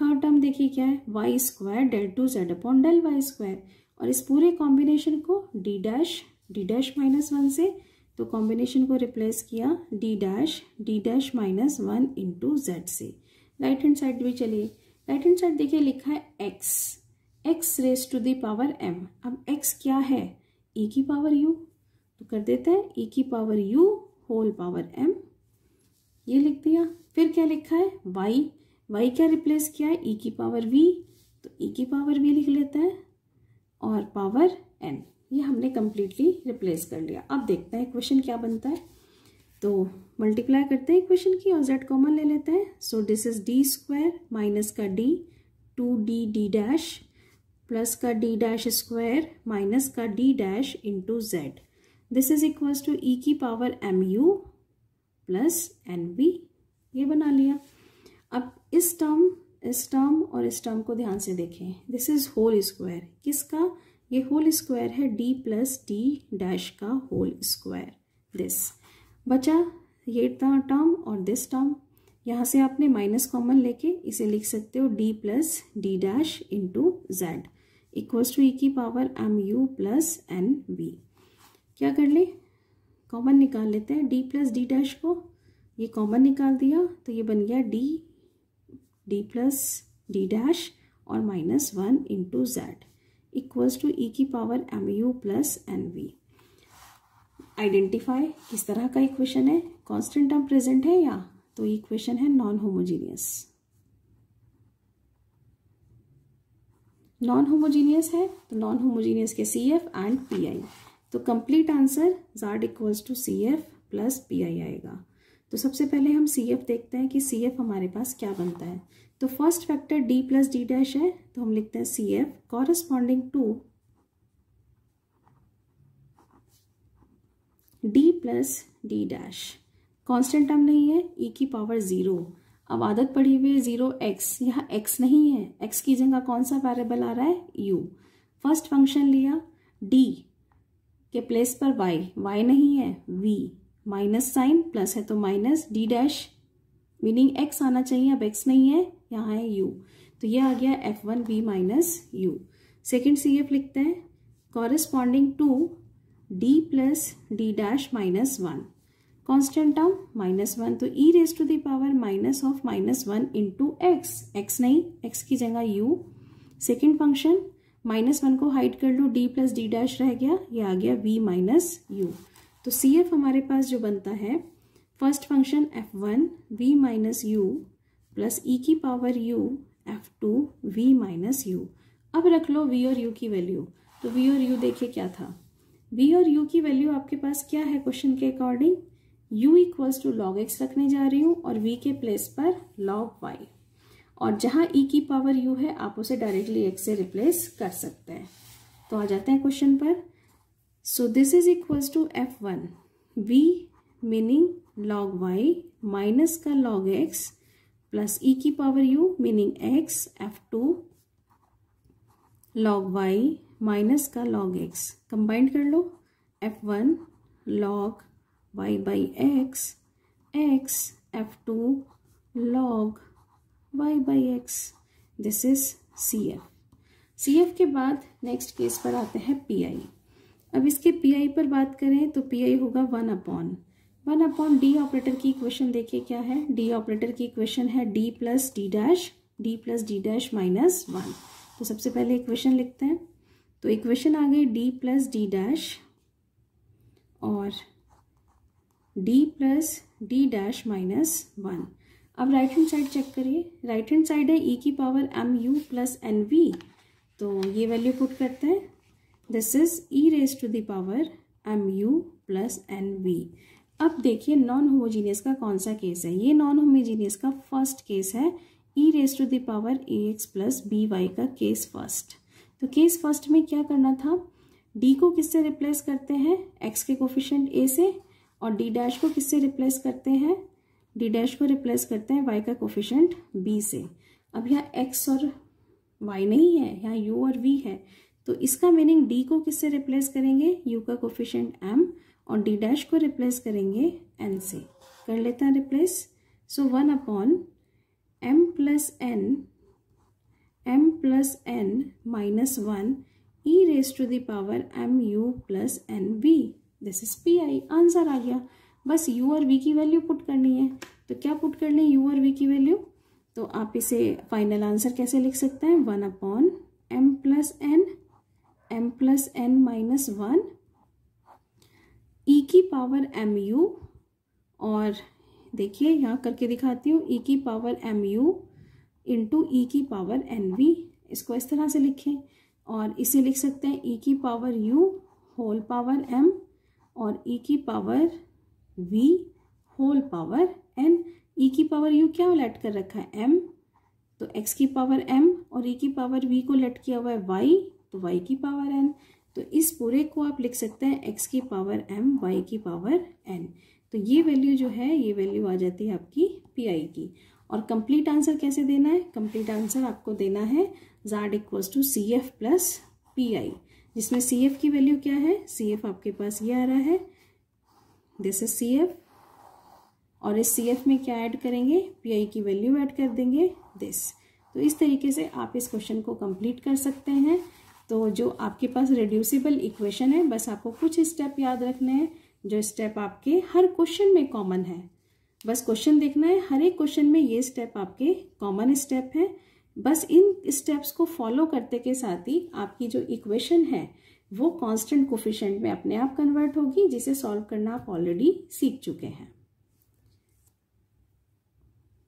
third term देखिए क्या है y square del two z upon del y square और इस पूरे कॉम्बिनेशन को D dash D dash minus one से तो कॉम्बिनेशन को रिप्लेस किया D dash D dash minus one into z से राइट हैंड साइड भी चलिए राइट हैंड साइड देखिए लिखा है x x raise to the power m अब एक्स क्या है e की पावर यू तो कर देते हैं e की power u whole power m ये लिख दिया फिर क्या लिखा है वाई वाई क्या रिप्लेस किया है ई e की पावर वी तो ई e की पावर वी लिख लेते हैं और पावर एन ये हमने कम्प्लीटली रिप्लेस कर लिया अब देखते हैं क्वेश्चन क्या बनता है तो मल्टीप्लाई करते हैं क्वेश्चन की और जेड कॉमन ले लेते हैं so this is D square minus का D two D D dash plus का डी डैश स्क्वायर माइनस का D dash into z this is equals to e की power m u plus n v ये बना लिया अब इस term इस टर्म और इस टर्म को ध्यान से देखें दिस इज होल स्क्वायर किसका ये होल स्क्वायर है डी प्लस डी डैश का होल स्क्वायर दिस बचा ये टर्म और दिस टर्म यहाँ से आपने माइनस कॉमन लेके इसे लिख सकते हो D plus D dash into z equals to e की power m u plus n v क्या कर ले कॉमन निकाल लेते हैं डी प्लस डी डैश को ये कॉमन निकाल दिया तो ये बन गया D D plus D dash और minus one into z equals to e की power m u plus n v identify किस तरह का इक्वेशन है कॉन्स्टेंट टर्म प्रेजेंट है या तो इक्वेशन है नॉन होमोजीनियस नॉन होमोजीनियस है तो नॉन होमोजीनियस के C F and P I तो कंप्लीट आंसर जार्ड equals to C F plus P I आएगा तो सबसे पहले हम सी एफ देखते हैं कि सी एफ हमारे पास क्या बनता है तो first factor D plus D dash है तो हम लिखते हैं C F corresponding to D plus D dash constant term नहीं है ई e की पावर ज़ीरो अब आदत पड़ी हुई है ज़ीरो एक्स यहाँ एक्स नहीं है एक्स की जगह कौन सा वेरिएबल आ रहा है यू फर्स्ट फंक्शन लिया डी के प्लेस पर वाई वाई नहीं है वी माइनस साइन प्लस है तो minus D dash meaning x आना चाहिए अब एक्स नहीं है यहाँ है यू तो ये आ गया f one v minus u second C F लिखते हैं corresponding to D plus D dash minus one constant term minus one तो e raise to the power minus of minus one into x x नहीं x की जगह u second function minus one को hide कर लो D plus D dash रह गया ये आ गया वी माइनस यू तो सी एफ हमारे पास जो बनता है first function F one v minus u plus e की power u f two v minus u अब रख लो वी और यू की वैल्यू तो वी और यू देखिए क्या था वी और यू की वैल्यू आपके पास क्या है क्वेश्चन के according u equals to log x रखने जा रही हूँ और v के प्लेस पर लॉग वाई और जहाँ e की पावर u है आप उसे डायरेक्टली x से रिप्लेस कर सकते हैं तो आ जाते हैं क्वेश्चन पर so this is equals to f1 v meaning log y minus का log x प्लस e की power u meaning x f2 log y minus का लॉग एक्स कंबाइंड कर लो f one log y by x x F two log y by x this is C F C F के बाद next case पर आते हैं P आई अब इसके पीआई पर बात करें तो पीआई होगा one upon one upon D operator की इक्वेशन देखिए क्या है डी ऑपरेटर की इक्वेशन है D plus D dash D plus D dash minus one तो सबसे पहले इक्वेशन लिखते हैं तो इक्वेशन आ गई डी प्लस डी डैश और D plus D dash minus one अब राइट हैंड साइड चेक करिए राइट हैंड साइड है ई e की power m u plus n v तो ये वैल्यू पुट करते हैं this is e raise to the power m u plus n v अब देखिए नॉन होमोजीनियस का कौन सा केस है ये नॉन होमोजीनियस का फर्स्ट केस है e raise to the power A x plus B y का केस फर्स्ट तो केस फर्स्ट में क्या करना था डी को किससे रिप्लेस करते हैं एक्स के कोफिशेंट ए से और डी डैश को किससे रिप्लेस करते हैं डी डैश को रिप्लेस करते हैं वाई का कोफिशेंट बी से अब यहाँ एक्स और वाई नहीं है यहाँ यू और वी है तो इसका मीनिंग डी को किससे रिप्लेस करेंगे यू का कोफिशियंट एम और डी डैश को रिप्लेस करेंगे एन से कर लेते हैं replace so one upon m plus n m plus n minus one e raise to the power m u plus n v this is P I answer आ गया बस यू और v की वैल्यू पुट करनी है तो क्या पुट करनी है यू और वी की वैल्यू तो आप इसे फाइनल आंसर कैसे लिख सकते हैं one upon m plus n m plus n minus one e की पावर एम यू और देखिए यहाँ करके दिखाती हूँ ई e की power m u into e की पावर एन वी इसको इस तरह से लिखें और इसे लिख सकते हैं ई e की power u whole power m और ई e की power v whole power n e की पावर यू क्या लेट कर रखा है एम तो एक्स की पावर एम और ई की पावर वी को लेट किया हुआ है वाई तो वाई की पावर एन तो इस पूरे को आप लिख सकते हैं एक्स की पावर एम वाई की पावर एन तो ये वैल्यू जो है ये वैल्यू आ जाती है आपकी पी आई की और कंप्लीट आंसर कैसे देना है कंप्लीट आंसर आपको देना है Z equals to C F plus P I जिसमें सी एफ की वैल्यू क्या है सी एफ आपके पास ये आ रहा है दिस इज सी एफ और इस सी एफ में क्या ऐड करेंगे पी आई की वैल्यू ऐड कर देंगे दिस तो इस तरीके से आप इस क्वेश्चन को कंप्लीट कर सकते हैं तो जो आपके पास रिड्यूसिबल इक्वेशन है बस आपको कुछ स्टेप याद रखने हैं जो स्टेप आपके हर क्वेश्चन में कॉमन है बस क्वेश्चन देखना है हर एक क्वेश्चन में ये स्टेप आपके कॉमन स्टेप हैं बस इन स्टेप्स को फॉलो करते के साथ ही आपकी जो इक्वेशन है वो कांस्टेंट कोफिशेंट में अपने आप कन्वर्ट होगी जिसे सॉल्व करना आप ऑलरेडी सीख चुके हैं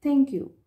थैंक यू